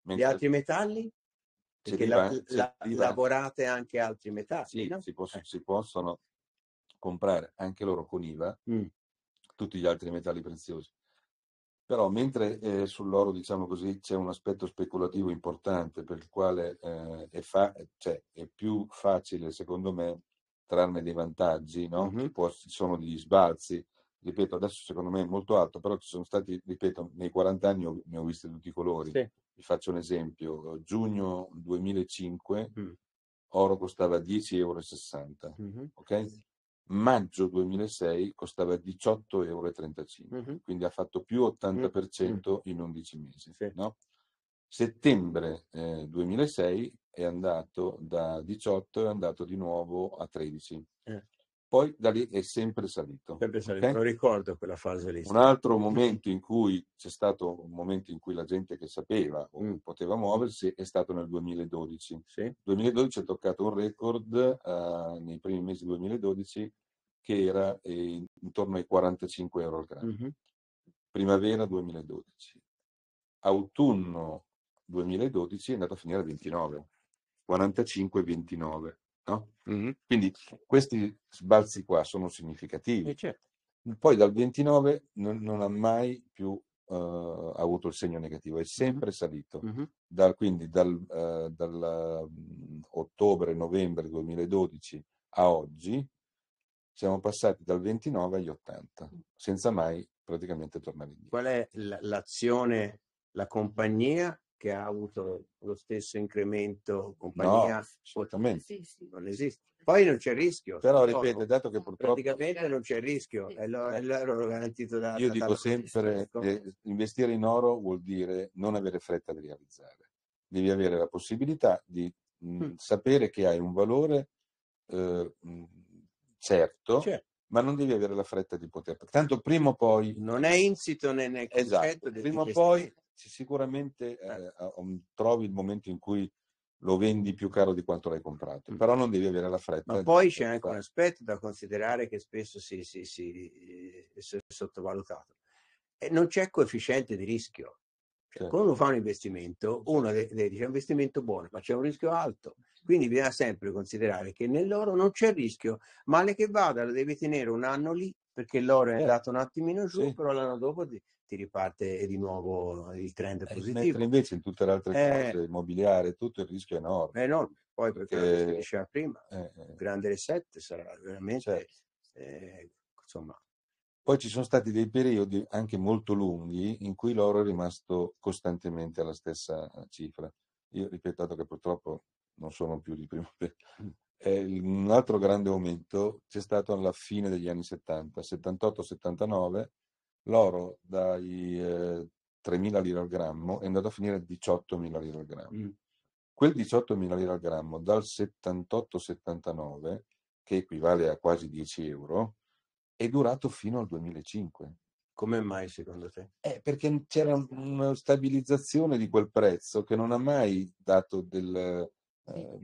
Gli altri metalli? Perché la, la, lavorate anche altri metalli, sì, no? si, possono, eh. si possono comprare anche loro con IVA mm. tutti gli altri metalli preziosi. Però mentre eh, sull'oro, diciamo così, c'è un aspetto speculativo importante per il quale eh, è, fa- cioè, è, più facile, secondo me, trarne dei vantaggi, no? mm-hmm. Può, ci sono degli sbalzi, ripeto, adesso secondo me è molto alto, però ci sono stati, ripeto, nei 40 anni ho, ne ho visti tutti i colori. Sì. Vi faccio un esempio, giugno 2005 mm. oro costava 10,60 euro, mm-hmm. ok? maggio 2006 costava 18,35 euro, uh-huh. quindi ha fatto più 80% uh-huh. in 11 mesi. Sì. No? Settembre eh, 2006 è andato da 18 è andato di nuovo a 13. Eh poi da lì è sempre salito. Sempre salito, okay? ricordo quella fase lì. Un altro <laughs> momento in cui c'è stato un momento in cui la gente che sapeva o mm. poteva muoversi è stato nel 2012. Sì. 2012 ha toccato un record uh, nei primi mesi 2012 che era eh, intorno ai 45 euro al grammo. Mm-hmm. Primavera 2012. Autunno 2012 è andato a finire a 29, 45-29 No? Mm-hmm. Quindi questi sbalzi qua sono significativi. Eh, certo. Poi dal 29 non, non ha mai più Uh, avuto il segno negativo, è sempre mm-hmm. salito. Mm-hmm. Dal, quindi dal, uh, dal uh, ottobre-novembre 2012 a oggi siamo passati dal 29 agli 80, senza mai praticamente tornare indietro. Qual è l'azione, la compagnia che ha avuto lo stesso incremento compagnia. No, assolutamente. Non esiste. Poi non c'è rischio. Però ripeto, dato che purtroppo... Praticamente non c'è rischio, è l'oro eh. garantito da... Io dico sempre, eh, investire in oro vuol dire non avere fretta di realizzare. Devi avere la possibilità di mm. mm. sapere che hai un valore eh, mm, certo, certo, ma non devi avere la fretta di poter... Tanto prima o poi... Non è insito nel concetto esatto, prima o poi sicuramente eh, eh um, trovi il momento in cui lo vendi più caro di quanto l'hai comprato, però non devi avere la fretta. Ma poi c'è anche un aspetto da considerare che spesso si, si, si, eh, si è sottovalutato. E eh, non c'è coefficiente di rischio. Cioè, certo. Quando fa un investimento, uno dice è un investimento buono, ma c'è un rischio alto. Quindi bisogna sempre considerare che nell'oro non c'è rischio, male che vada, lo devi tenere un anno lì perché l'oro è certo. andato un attimino giù, sì. però l'anno dopo ti riparte di nuovo il trend eh, positivo. Mentre invece in tutte le altre eh, cose, immobiliare, tutto il rischio è enorme. È eh, enorme, poi perché, perché come diceva prima, eh, eh, eh, grande reset sarà veramente... Certo. Eh, insomma, poi ci sono stati dei periodi anche molto lunghi in cui l'oro è rimasto costantemente alla stessa cifra. Io ripeto, che purtroppo non sono più di prima. un altro grande aumento c'è stato alla fine degli anni 70, 78-79, l'oro dai eh, 3.000 lire al grammo è andato a finire a 18.000 lire al grammo. Mm. Quel 18.000 lire al grammo dal 78-79, che equivale a quasi 10 euro, è durato fino al 2005. Come mai secondo te? Eh, perché c'era una stabilizzazione di quel prezzo che non ha mai dato del eh,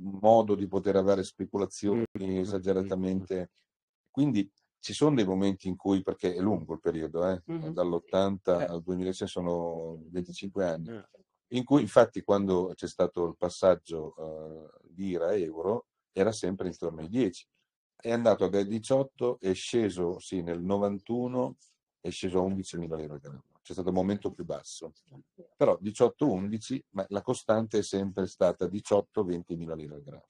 modo di poter avere speculazioni mm, mm, mm, esageratamente. Quindi ci sono dei momenti in cui, perché è lungo il periodo, eh, mm-hmm. dall'80 eh. al 2006 sono 25 anni, mm. in cui infatti quando c'è stato il passaggio uh, eh, lira-euro era sempre intorno ai 10. È andato a 18, è sceso, sì, nel 91 è sceso a 11.000 euro. C'è stato un momento più basso, però 18-11, ma la costante è sempre stata 18-20.000 lire al grado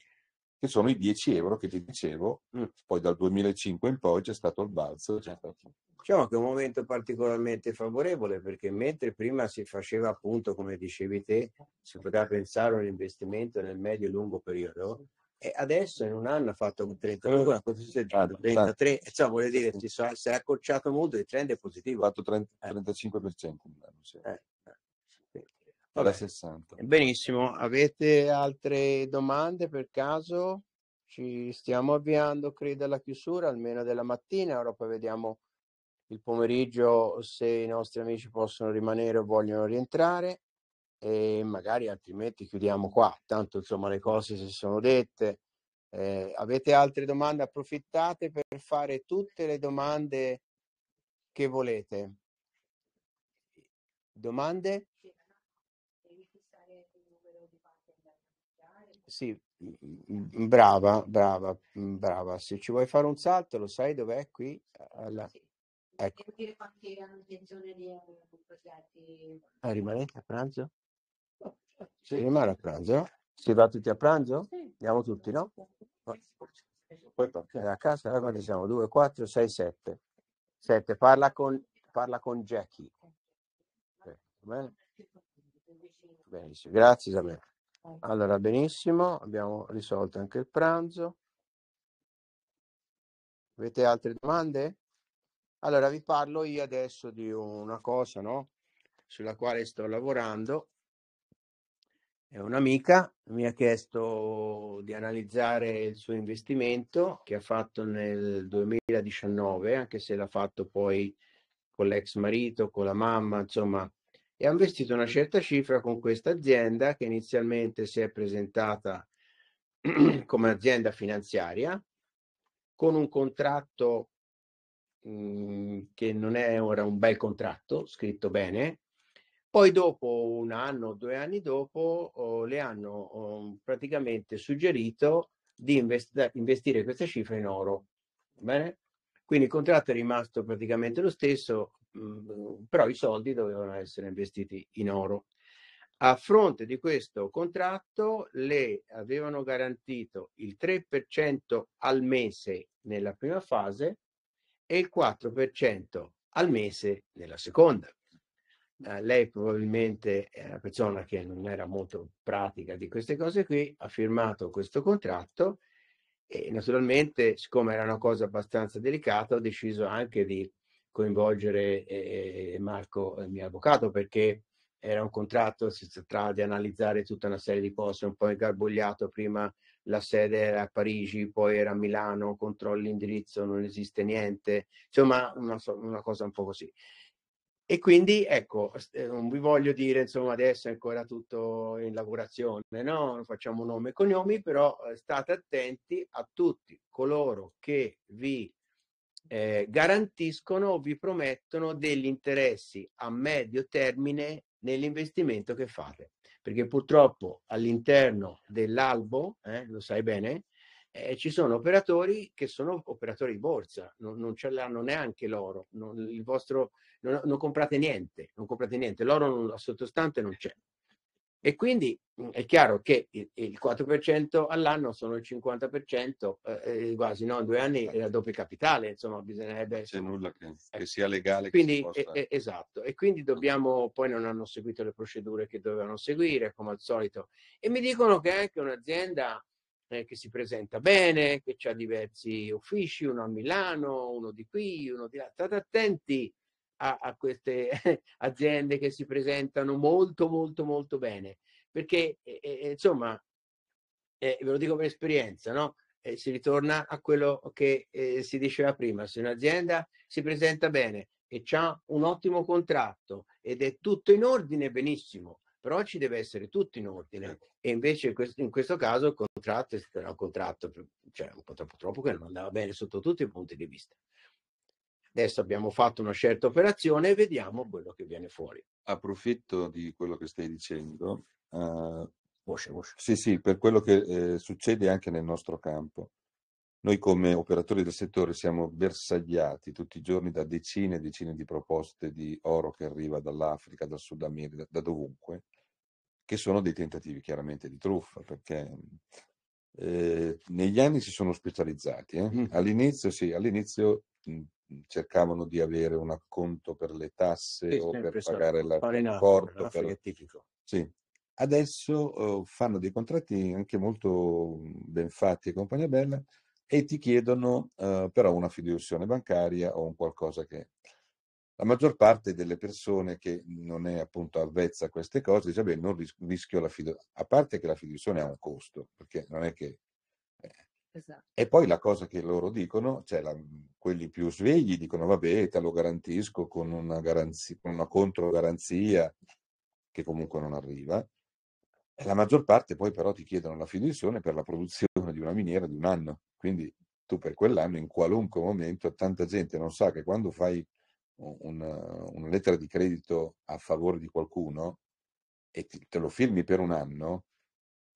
che sono i 10 euro che ti dicevo, mm. poi dal 2005 in poi c'è stato il balzo. Stato... Certo. Diciamo che è un momento particolarmente favorevole perché mentre prima si faceva appunto, come dicevi te, si poteva pensare a un investimento nel medio e lungo periodo, e adesso in un anno ha fatto un 32, 33, eh. eh, cioè, vuol dire che si è accorciato molto, il trend è positivo. Ha fatto 30, eh. 35% in un anno. Sì. Eh. Vabbè, 60. Benissimo, avete altre domande per caso? Ci stiamo avviando, credo, alla chiusura, almeno della mattina, ora poi vediamo il pomeriggio se i nostri amici possono rimanere o vogliono rientrare e magari altrimenti chiudiamo qua, tanto insomma le cose si sono dette. Eh, avete altre domande? Approfittate per fare tutte le domande che volete. Domande? Sì, mm, mm, brava, brava, mm, brava. Se ci vuoi fare un salto, lo sai dov'è qui? Alla... Ecco. Ah, rimanete a pranzo? Si rimane a pranzo? Si va tutti a pranzo? Andiamo tutti, no? Poi a casa, allora eh, quanti siamo? 2, 4, 6, 7. 7, parla con, parla con Jackie. Eh, bene? Benissimo, grazie Isabella. Allora, benissimo, abbiamo risolto anche il pranzo. Avete altre domande? Allora, vi parlo io adesso di una cosa, no? Sulla quale sto lavorando. È un'amica, mi ha chiesto di analizzare il suo investimento che ha fatto nel 2019, anche se l'ha fatto poi con l'ex marito, con la mamma, insomma, e hanno investito una certa cifra con questa azienda che inizialmente si è presentata <clears throat> come azienda finanziaria con un contratto mm, che non è ora un bel contratto, scritto bene. Poi dopo un anno, due anni dopo, oh, le hanno oh, praticamente suggerito di invest- investire questa cifra in oro. Bene? Quindi il contratto è rimasto praticamente lo stesso, Mhmm, però i soldi dovevano essere investiti in oro. A fronte di questo contratto le avevano garantito il 3% al mese nella prima fase e il 4% al mese nella seconda. Eh, lei probabilmente è una persona che non era molto pratica di queste cose qui, ha firmato questo contratto e naturalmente, siccome era una cosa abbastanza delicata, ho deciso anche di coinvolgere eh, eh, Marco, il mio avvocato, perché era un contratto, si trattava di analizzare tutta una serie di cose, un po' ingarbugliato, prima la sede era a Parigi, poi era a Milano, controlli l'indirizzo, non esiste niente, insomma una, una cosa un po' così. E quindi ecco, eh, non vi voglio dire, insomma, adesso è ancora tutto in lavorazione, no? Non facciamo nome e cognomi, però eh, state attenti a tutti coloro che vi eh, garantiscono o vi promettono degli interessi a medio termine nell'investimento che fate. Perché purtroppo all'interno dell'albo, eh, lo sai bene, eh, ci sono operatori che sono operatori di borsa, non, non ce l'hanno neanche loro, non, vostro, non, non, comprate niente, non comprate niente, l'oro non, la sottostante non c'è. E quindi mhmm, è chiaro che il 4% all'anno sono il 50%, eh, eh, quasi no? in due anni è la doppia capitale, insomma bisognerebbe... C'è nulla che, che ecco. sia legale. Quindi, possa... eh, esatto, e quindi dobbiamo, poi non hanno seguito le procedure che dovevano seguire, come al solito, e mi dicono che è anche un'azienda eh, che si presenta bene, che ha diversi uffici, uno a Milano, uno di qui, uno di là, state attenti a, a queste <laughs> aziende che si presentano molto molto molto bene perché eh, insomma eh, ve lo dico per esperienza no? Eh, si ritorna a quello che eh, si diceva prima se un'azienda si presenta bene e ha un ottimo contratto ed è tutto in ordine benissimo però ci deve essere tutto in ordine certo. e invece in questo caso il contratto era un contratto, cioè un contratto purtroppo che non andava bene sotto tutti i punti di vista Adesso abbiamo fatto una certa operazione e vediamo quello che viene fuori. Approfitto di quello che stai dicendo. Uh, voce, voce. Sì, sì, per quello che eh, succede anche nel nostro campo. Noi come operatori del settore siamo bersagliati tutti i giorni da decine e decine di proposte di oro che arriva dall'Africa, dal Sud America, da dovunque, che sono dei tentativi chiaramente di truffa, perché eh, negli anni si sono specializzati. Eh? Mm. All'inizio, sì, all'inizio Mhmm, cercavano di avere un acconto per le tasse sì, o per pagare l'accordo. Per... Sì. Adesso uh, fanno dei contratti anche molto mhmm, ben fatti e compagnia bella e ti chiedono uh, però una fideiussione bancaria o un qualcosa che... La maggior parte delle persone che non è appunto avvezza a queste cose dice, beh, non rischio la fiducia, a parte che la fiducia ha un costo, perché non è che Esatto. E poi la cosa che loro dicono, cioè la, mhmm, quelli più svegli dicono vabbè te lo garantisco con una, garanzia, con una controgaranzia che comunque non arriva. E la maggior parte poi però ti chiedono la finizione per la produzione di una miniera di un anno. Quindi tu per quell'anno in qualunque momento tanta gente non sa che quando fai una, una lettera di credito a favore di qualcuno e ti, te lo firmi per un anno,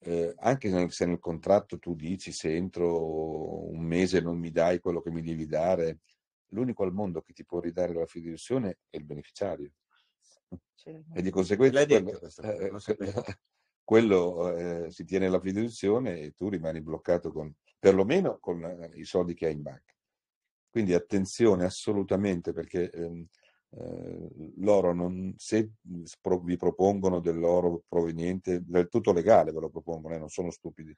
eh, anche se, nel contratto tu dici se entro un mese non mi dai quello che mi devi dare, l'unico al mondo che ti può ridare la fiduzione è il beneficiario. Certo. E di conseguenza quello, quello, eh, <laughs> quello eh, si tiene la fiduzione e tu rimani bloccato con, perlomeno con eh, i soldi che hai in banca. Quindi attenzione assolutamente perché ehm, eh, loro non, se vi propongono dell'oro proveniente del tutto legale, ve lo propongono, eh, non sono stupidi,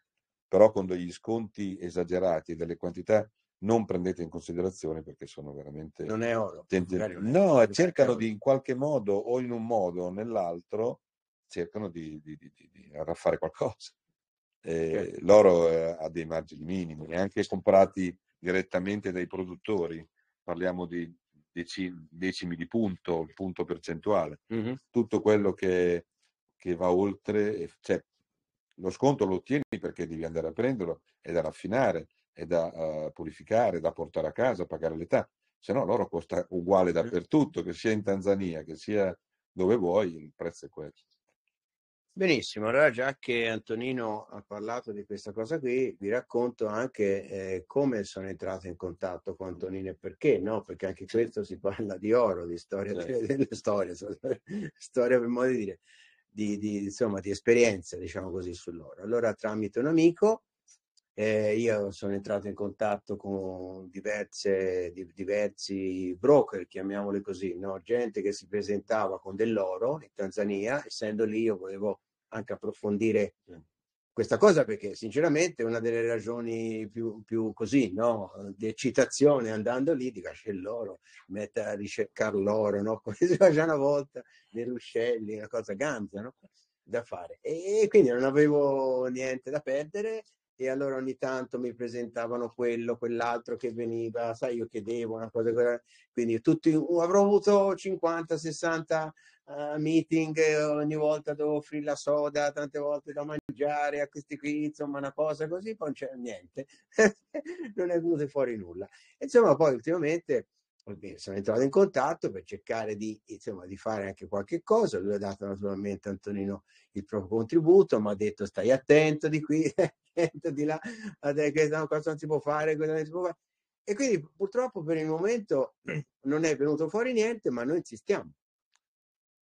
però con degli sconti esagerati e delle quantità non prendete in considerazione perché sono veramente... Non è oro. Tenti... Non è no, oro. cercano di in qualche modo o in un modo o nell'altro, cercano di, di, di, di raffare qualcosa. Eh, certo. L'oro eh, ha dei margini minimi, anche comprati direttamente dai produttori, parliamo di decimi di punto, il punto percentuale. Mm-hmm. Tutto quello che, che, va oltre, cioè, lo sconto lo ottieni perché devi andare a prenderlo, è da raffinare, è da uh, purificare, da portare a casa, pagare l'età. Se no l'oro costa uguale dappertutto, che sia in Tanzania, che sia dove vuoi, il prezzo è questo. Benissimo, allora già che Antonino ha parlato di questa cosa qui, vi racconto anche eh, come sono entrato in contatto con Antonino e perché, no? Perché anche certo. questo si parla di oro, di storia, certo. <laughs> delle storie, <laughs> storia per modo di dire, di, di, insomma, di esperienza, diciamo così, sull'oro. Allora tramite un amico eh, io sono entrato in contatto con diverse, di, diversi broker, chiamiamoli così, no? gente che si presentava con dell'oro in Tanzania, essendo lì io volevo anche approfondire questa cosa perché sinceramente una delle ragioni più, più così, no? di eccitazione andando lì, dico c'è l'oro, metta a ricercare l'oro, no? <laughs> come si fa già una volta nei ruscelli, una cosa ganza no? da fare. E quindi non avevo niente da perdere e allora ogni tanto mi presentavano quello, quell'altro che veniva, sai, io chiedevo una cosa, quindi tutti, uh, avrò avuto 50, 60 uh, meeting, eh, ogni volta devo offrire la soda, tante volte da mangiare a questi qui, insomma una cosa così, poi non c'è niente, <laughs> non è venuto fuori nulla. Insomma, poi ultimamente sono entrato in contatto per cercare di, insomma, di, fare anche qualche cosa. Lui ha dato naturalmente a Antonino il proprio contributo, mi ha detto stai attento di qui, <laughs> scelta di là, che no, cosa non si può fare, cosa non si può fare. E quindi purtroppo per il momento <clears throat> non è venuto fuori niente, ma noi insistiamo.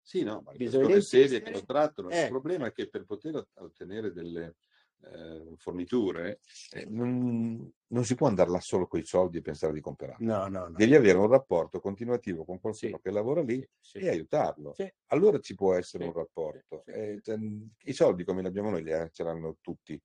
Sì, no, bisogna essere sedie che lo trattano. Eh. Il problema è che per poter ottenere delle eh, forniture eh, non, non, si può andare là solo con i soldi e pensare di comprare. No, no, no. Devi avere un rapporto continuativo con qualcuno sì. che lavora lì sì. e aiutarlo. Sì. Allora ci può essere un rapporto. Eh, I soldi, come li abbiamo noi, li eh, ce l'hanno tutti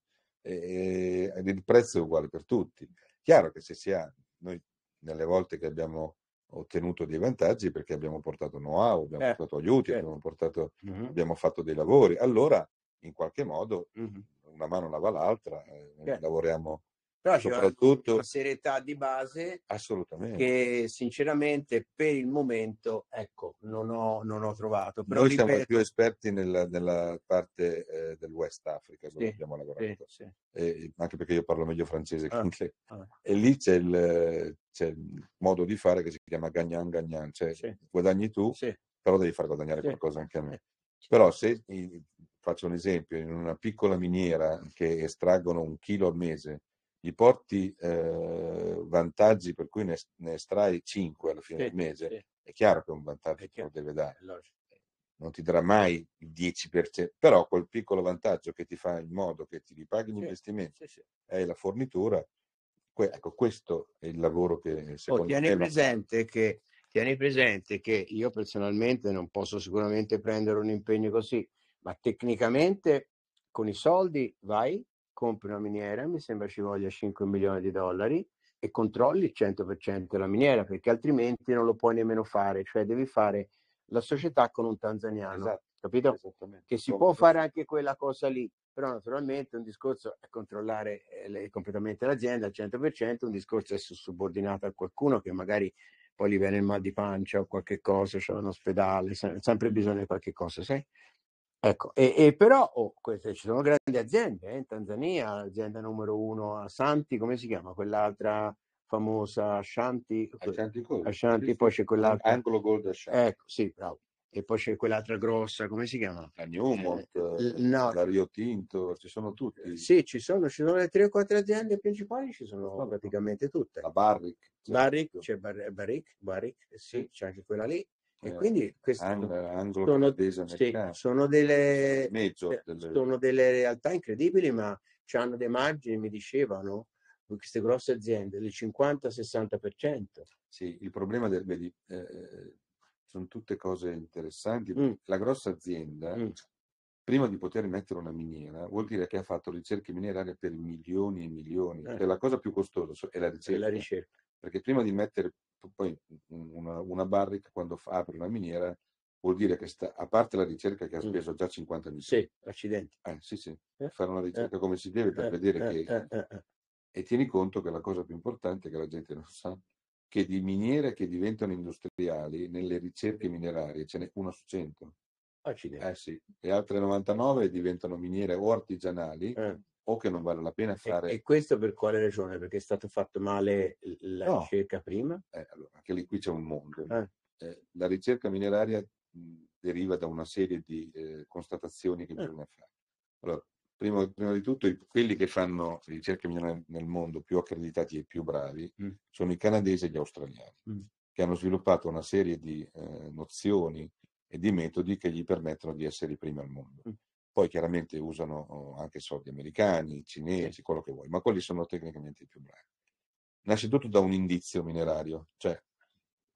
e, il prezzo è uguale per tutti. Chiaro che se si ha, noi nelle volte che abbiamo ottenuto dei vantaggi perché abbiamo portato know-how, abbiamo eh, portato aiuti, certo. abbiamo, portato, uh-huh. abbiamo, fatto dei lavori. Allora, in qualche modo, uh-huh. una mano lava l'altra, eh, certo. lavoriamo però soprattutto una serietà di base assolutamente. che sinceramente per il momento ecco, non, ho, non ho trovato. Però Noi ripeto... siamo più esperti nella, nella parte eh, del West Africa dove sì, abbiamo lavorato, sì, sì. E, anche perché io parlo meglio francese ah, anche... ah. e lì c'è il, c'è il, modo di fare che si chiama gagnan gagnan, cioè guadagni tu, però devi far guadagnare qualcosa anche a me. Però se faccio un esempio, in una piccola miniera che estraggono un chilo al mese, gli porti eh, vantaggi per cui ne, ne, estrai 5 alla fine sì, del mese, sì. è chiaro che è un vantaggio che lo deve dare. Non ti darà mai il 10%, però quel piccolo vantaggio che ti fa in modo che ti ripaghi gli sì, investimenti e la fornitura, que- ecco, questo è il lavoro che oh, secondo oh, tieni me... Presente che, tieni presente che io personalmente non posso sicuramente prendere un impegno così, ma tecnicamente con i soldi vai compri una miniera, mi sembra ci voglia 5 milioni di dollari e controlli il 100% della miniera perché altrimenti non lo puoi nemmeno fare, cioè devi fare la società con un tanzaniano, esatto, capito? Che si può fare anche quella cosa lì, però naturalmente un discorso è controllare eh, completamente l'azienda al 100%, un discorso è subordinato a qualcuno che magari poi gli viene il mal di pancia o qualche cosa, c'è cioè un ospedale, sempre bisogno di qualche cosa, sai? Ecco, e, e però oh, queste, ci sono grandi aziende eh, in Tanzania, azienda numero uno a Santi, come si chiama? Quell'altra famosa Ashanti, Ashanti Gold, Ashanti, poi c'è quell'altra Anglo Gold Ashanti. Ecco, sì, bravo. E poi c'è quell'altra grossa, come si chiama? La Newmont, eh, no. Rio Tinto, ci sono tutti. Sì, ci sono, ci sono le tre o quattro aziende principali, ci sono no, praticamente tutte. La Barrick. Barrick, certo. c'è Barrick, Barrick, Barrick sì, c'è anche quella lì. E eh, quindi questo anglo, sono, sì, sono, delle, mezzo, cioè, delle... sono delle realtà incredibili, ma hanno dei margini, mi dicevano, queste grosse aziende, del 50-60%. Sì, il problema del... Vedi, eh, eh, sono tutte cose interessanti. Mm. La grossa azienda, mm. prima di poter mettere una miniera, vuol dire che ha fatto ricerche minerarie per milioni e milioni. Eh. Cioè, la cosa più costosa è la ricerca. È la ricerca. Perché prima di mettere poi mhmm, una, una barrica quando fa, apre una miniera vuol dire che sta, a parte la ricerca che ha speso già 50 milioni. Sì, accidenti. Eh, sì, sì, eh? fare una eh, ricerca eh? come si deve per eh, vedere eh, che... E tieni conto che la cosa più importante che la gente non sa, che di miniere che diventano industriali nelle ricerche minerarie ce n'è una su 100. Accidenti. Sì. Le altre 99 diventano miniere o artigianali o che non vale la pena fare. E, e questo per quale ragione? Perché è stato fatto male la no. ricerca prima? Eh, allora, anche lì qui c'è un mondo. Ah. Eh, la ricerca mineraria deriva da una serie di eh, constatazioni che ah. bisogna fare. Allora, prima, prima di tutto, quelli che fanno ricerca mineraria nel mondo più accreditati e più bravi mm. sono i canadesi e gli australiani, mm. che hanno sviluppato una serie di eh, nozioni e di metodi che gli permettono di essere i primi al mondo. Mm. Poi chiaramente usano oh, anche soldi americani, cinesi, quello che vuoi, ma quelli sono tecnicamente i più bravi. Nasce tutto da un indizio minerario, cioè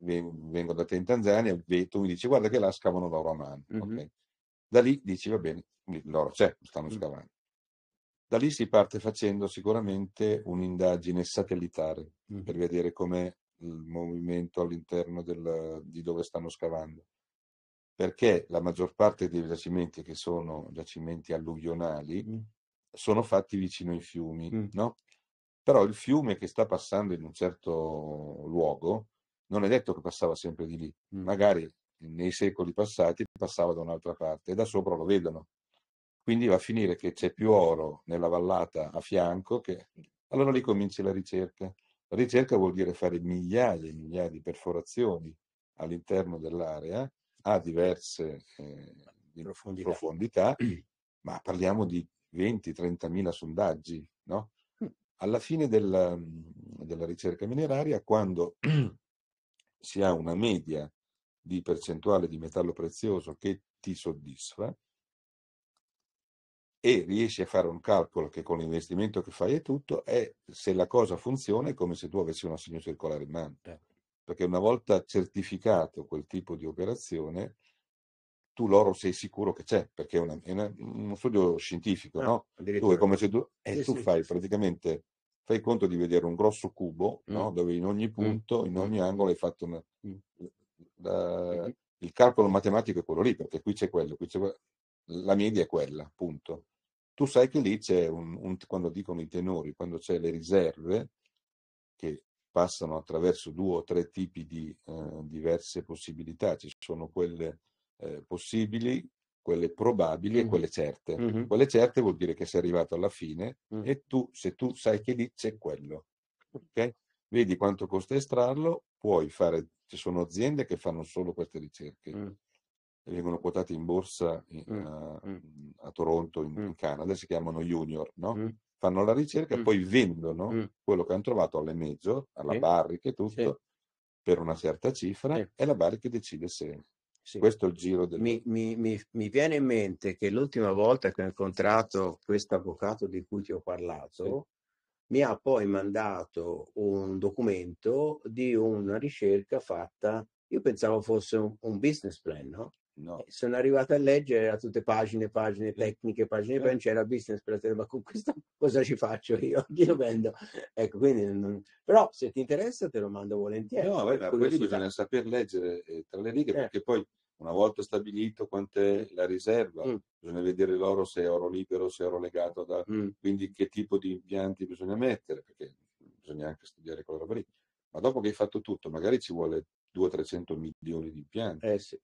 vengo da te in Tanzania, tu mi dici guarda che là scavano l'oro a mano. Mm -hmm. okay. Da lì dici va bene, l'oro c'è, stanno scavando. Da lì si parte facendo sicuramente un'indagine satellitare mm -hmm. per vedere com'è il movimento all'interno di dove stanno scavando perché la maggior parte dei giacimenti che sono giacimenti alluvionali mm. sono fatti vicino ai fiumi, mm. no? Però il fiume che sta passando in un certo luogo non è detto che passava sempre di lì, mm. magari nei secoli passati passava da un'altra parte e da sopra lo vedono. Quindi va a finire che c'è più oro nella vallata a fianco che... Allora lì comincia la ricerca. La ricerca vuol dire fare migliaia e migliaia di perforazioni all'interno dell'area ha diverse eh, profondità. profondità. <clears throat> ma parliamo di 20-30 mila sondaggi. No? Mm. Alla fine della, mm, della, ricerca mineraria, quando <clears throat> si ha una media di percentuale di metallo prezioso che ti soddisfa e riesci a fare un calcolo che con l'investimento che fai è tutto, è se la cosa funziona è come se tu avessi un assegno circolare in mano. Eh perché una volta certificato quel tipo di operazione, tu l'oro sei sicuro che c'è, perché è, una, è una, uno studio scientifico, ah, no? Tu, come se tu, eh, sì, tu sì. fai praticamente, fai conto di vedere un grosso cubo, mm. no? Dove in ogni mm. punto, mm. in ogni angolo hai fatto una, mm. la, mm-hmm. il calcolo matematico è quello lì, perché qui c'è quello, qui c'è quello, la media è quella, punto. Tu sai che lì c'è un, un quando dicono i tenori, quando c'è le riserve, che passano attraverso due o tre tipi di eh, diverse possibilità. Ci sono quelle eh, possibili, quelle probabili mm-hmm. e quelle certe. Mm-hmm. Quelle certe vuol dire che sei arrivato alla fine mm-hmm. e tu, se tu sai che lì c'è quello, okay? vedi quanto costa estrarlo, puoi fare, ci sono aziende che fanno solo queste ricerche. Vengono quotate in borsa in, a, eh, a, Toronto, in, in, Canada, si chiamano junior, no? fanno la ricerca e poi vendono mm. quello che hanno trovato alle mezzo, alla sì. barrica e tutto, sì. per una certa cifra sì. e la barrica decide se... Questo è il giro del... Mi, mi, mi, mi, viene in mente che l'ultima volta che ho incontrato questo avvocato di cui ti ho parlato, mi ha poi mandato un documento di una ricerca fatta, io pensavo fosse un, un business plan, no? No. Eh, sono arrivato a leggere, era tutte pagine, pagine tecniche, pagine, eh. c'era business per te, ma con questo <laughs> cosa ci faccio io? Glielo vendo. Ecco, quindi non... Però se ti interessa te lo mando volentieri. No, beh, ma questo bisogna saper leggere eh, tra le righe, eh. perché poi una volta stabilito quant'è la riserva, mm. bisogna vedere l'oro se è oro libero, se è oro legato, da... mm. quindi che tipo di impianti bisogna mettere, perché bisogna anche studiare quella roba lì. Ma dopo che hai fatto tutto, magari ci vuole 200-300 milioni di impianti. Eh sì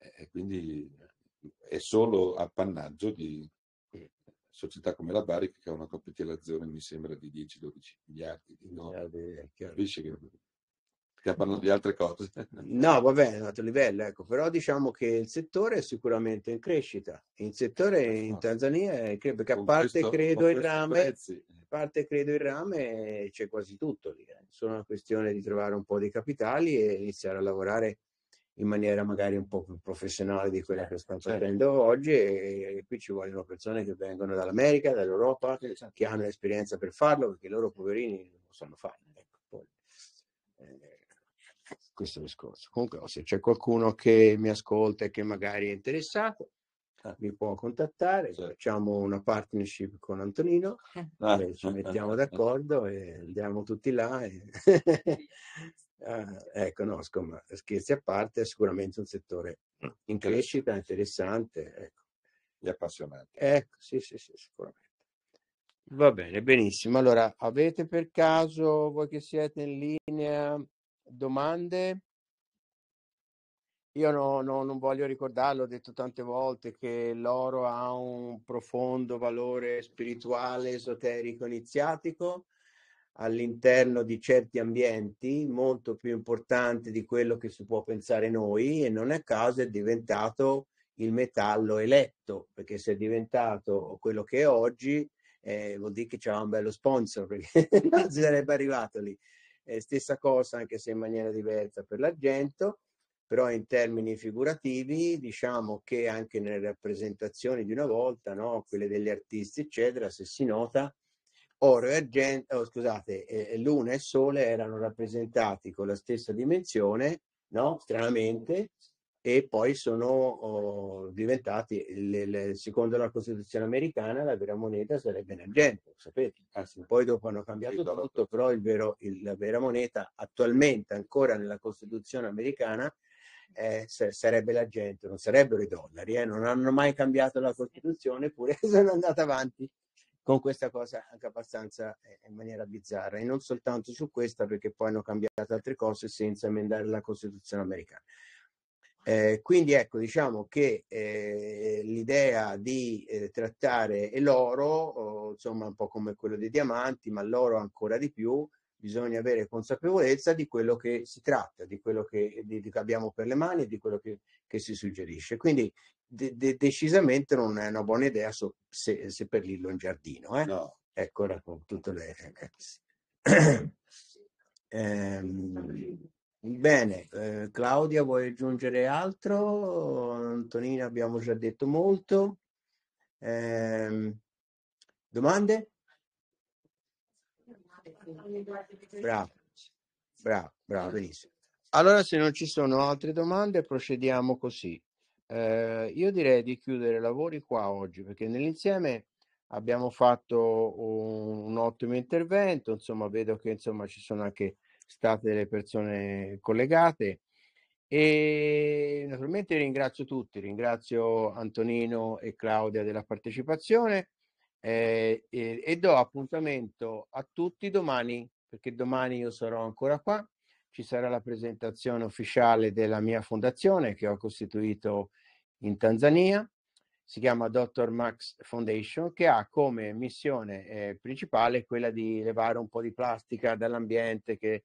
e quindi mhmm, è solo appannaggio di eh, società come la Bari che ha una capitalizzazione mi sembra di 10-12 miliardi di dollari. Capisci che stiamo parlando di altre cose. <laughs> No, vabbè, è un altro livello, ecco. però diciamo che il settore è sicuramente in crescita. Il settore eh, in Tanzania, è, perché a parte, questo, credo, il rame, a parte credo il rame c'è quasi tutto lì. È eh. solo una questione di trovare un po' di capitali e iniziare a lavorare in maniera magari un po' più professionale di quella che stanno certo. facendo oggi e qui ci vogliono persone che vengono dall'America, dall'Europa, certo. che hanno l'esperienza per farlo perché loro poverini non lo sanno fare. Ecco, poi, eh, questo è il discorso. Comunque se c'è qualcuno che mi ascolta e che magari è interessato, ah. mi può contattare, certo. facciamo una partnership con Antonino, ah. ci mettiamo <laughs> d'accordo e andiamo tutti là. E eh, ecco, no, scomma, scherzi a parte, è sicuramente un settore mm, in crescita interessante. Ecco. Gli appassionati. Ecco, sì, sì, sì, sicuramente. Va bene, benissimo. Allora, avete per caso, voi che siete in linea, domande? Io no, no, non voglio ricordarlo, ho detto tante volte che l'oro ha un profondo valore spirituale, esoterico, iniziatico all'interno di certi ambienti molto più importante di quello che si può pensare noi e non a caso è diventato il metallo eletto, perché se è diventato quello che è oggi eh, vuol dire che c'era un bello sponsor, perché <laughs> non si sarebbe arrivato lì. Eh, stessa cosa, anche se in maniera diversa, per l'argento, però in termini figurativi diciamo che anche nelle rappresentazioni di una volta, no, quelle degli artisti, eccetera, se si nota, oro e argento, oh, scusate, eh, luna e sole erano rappresentati con la stessa dimensione, no? Stranamente, e poi sono oh, diventati, le, le, secondo la Costituzione americana, la vera moneta sarebbe l'argento, sapete? Anzi, poi dopo hanno cambiato tutto, però il vero, il, la vera moneta attualmente ancora nella Costituzione americana eh, sarebbe l'argento, non sarebbero i dollari, eh? non hanno mai cambiato la Costituzione, eppure <laughs> sono andata avanti con questa cosa anche abbastanza eh, in maniera bizzarra e non soltanto su questa perché poi hanno cambiato altre cose senza emendare la Costituzione americana. Eh, quindi ecco, diciamo che eh, l'idea di eh, trattare l'oro, insomma un po' come quello dei diamanti, ma l'oro ancora di più, bisogna avere consapevolezza di quello che si tratta, di quello che, di che abbiamo per le mani e di quello che, che si suggerisce. Quindi de- de- decisamente non è una buona idea so- se-, se, per Lillo in giardino. Eh? No. Ecco, ora con tutte le... Eh, eh, ehm, bene, eh, Claudia vuoi aggiungere altro? Antonina abbiamo già detto molto. Eh, domande? Bravo, bravo, bravo, benissimo. Allora, se non ci sono altre domande, procediamo così. Eh, io direi di chiudere i lavori qua oggi perché nell'insieme abbiamo fatto un, un ottimo intervento, insomma vedo che insomma, ci sono anche state delle persone collegate e naturalmente ringrazio tutti, ringrazio Antonino e Claudia della partecipazione eh, e, e do appuntamento a tutti domani perché domani io sarò ancora qua ci sarà la presentazione ufficiale della mia fondazione che ho costituito in Tanzania, si chiama Dr. Max Foundation, che ha come missione eh, principale quella di levare un po' di plastica dall'ambiente che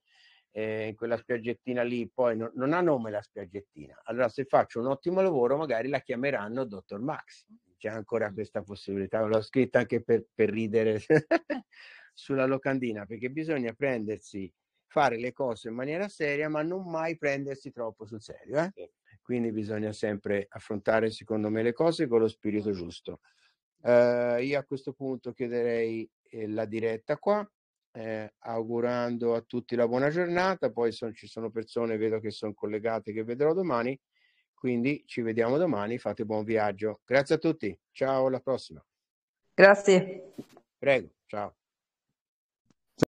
eh, in quella spiaggettina lì poi no, non ha nome la spiaggettina. Allora se faccio un ottimo lavoro magari la chiameranno Dr. Max. C'è ancora questa possibilità, l'ho scritta anche per, per ridere <laughs> sulla locandina, perché bisogna prendersi fare le cose in maniera seria, ma non mai prendersi troppo sul serio. Eh? Quindi bisogna sempre affrontare, secondo me, le cose con lo spirito giusto. Eh, io a questo punto chiederei eh, la diretta qua, eh, augurando a tutti la buona giornata. Poi son, ci sono persone, vedo che sono collegate, che vedrò domani. Quindi ci vediamo domani, fate buon viaggio. Grazie a tutti, ciao, alla prossima. Grazie. Prego, ciao.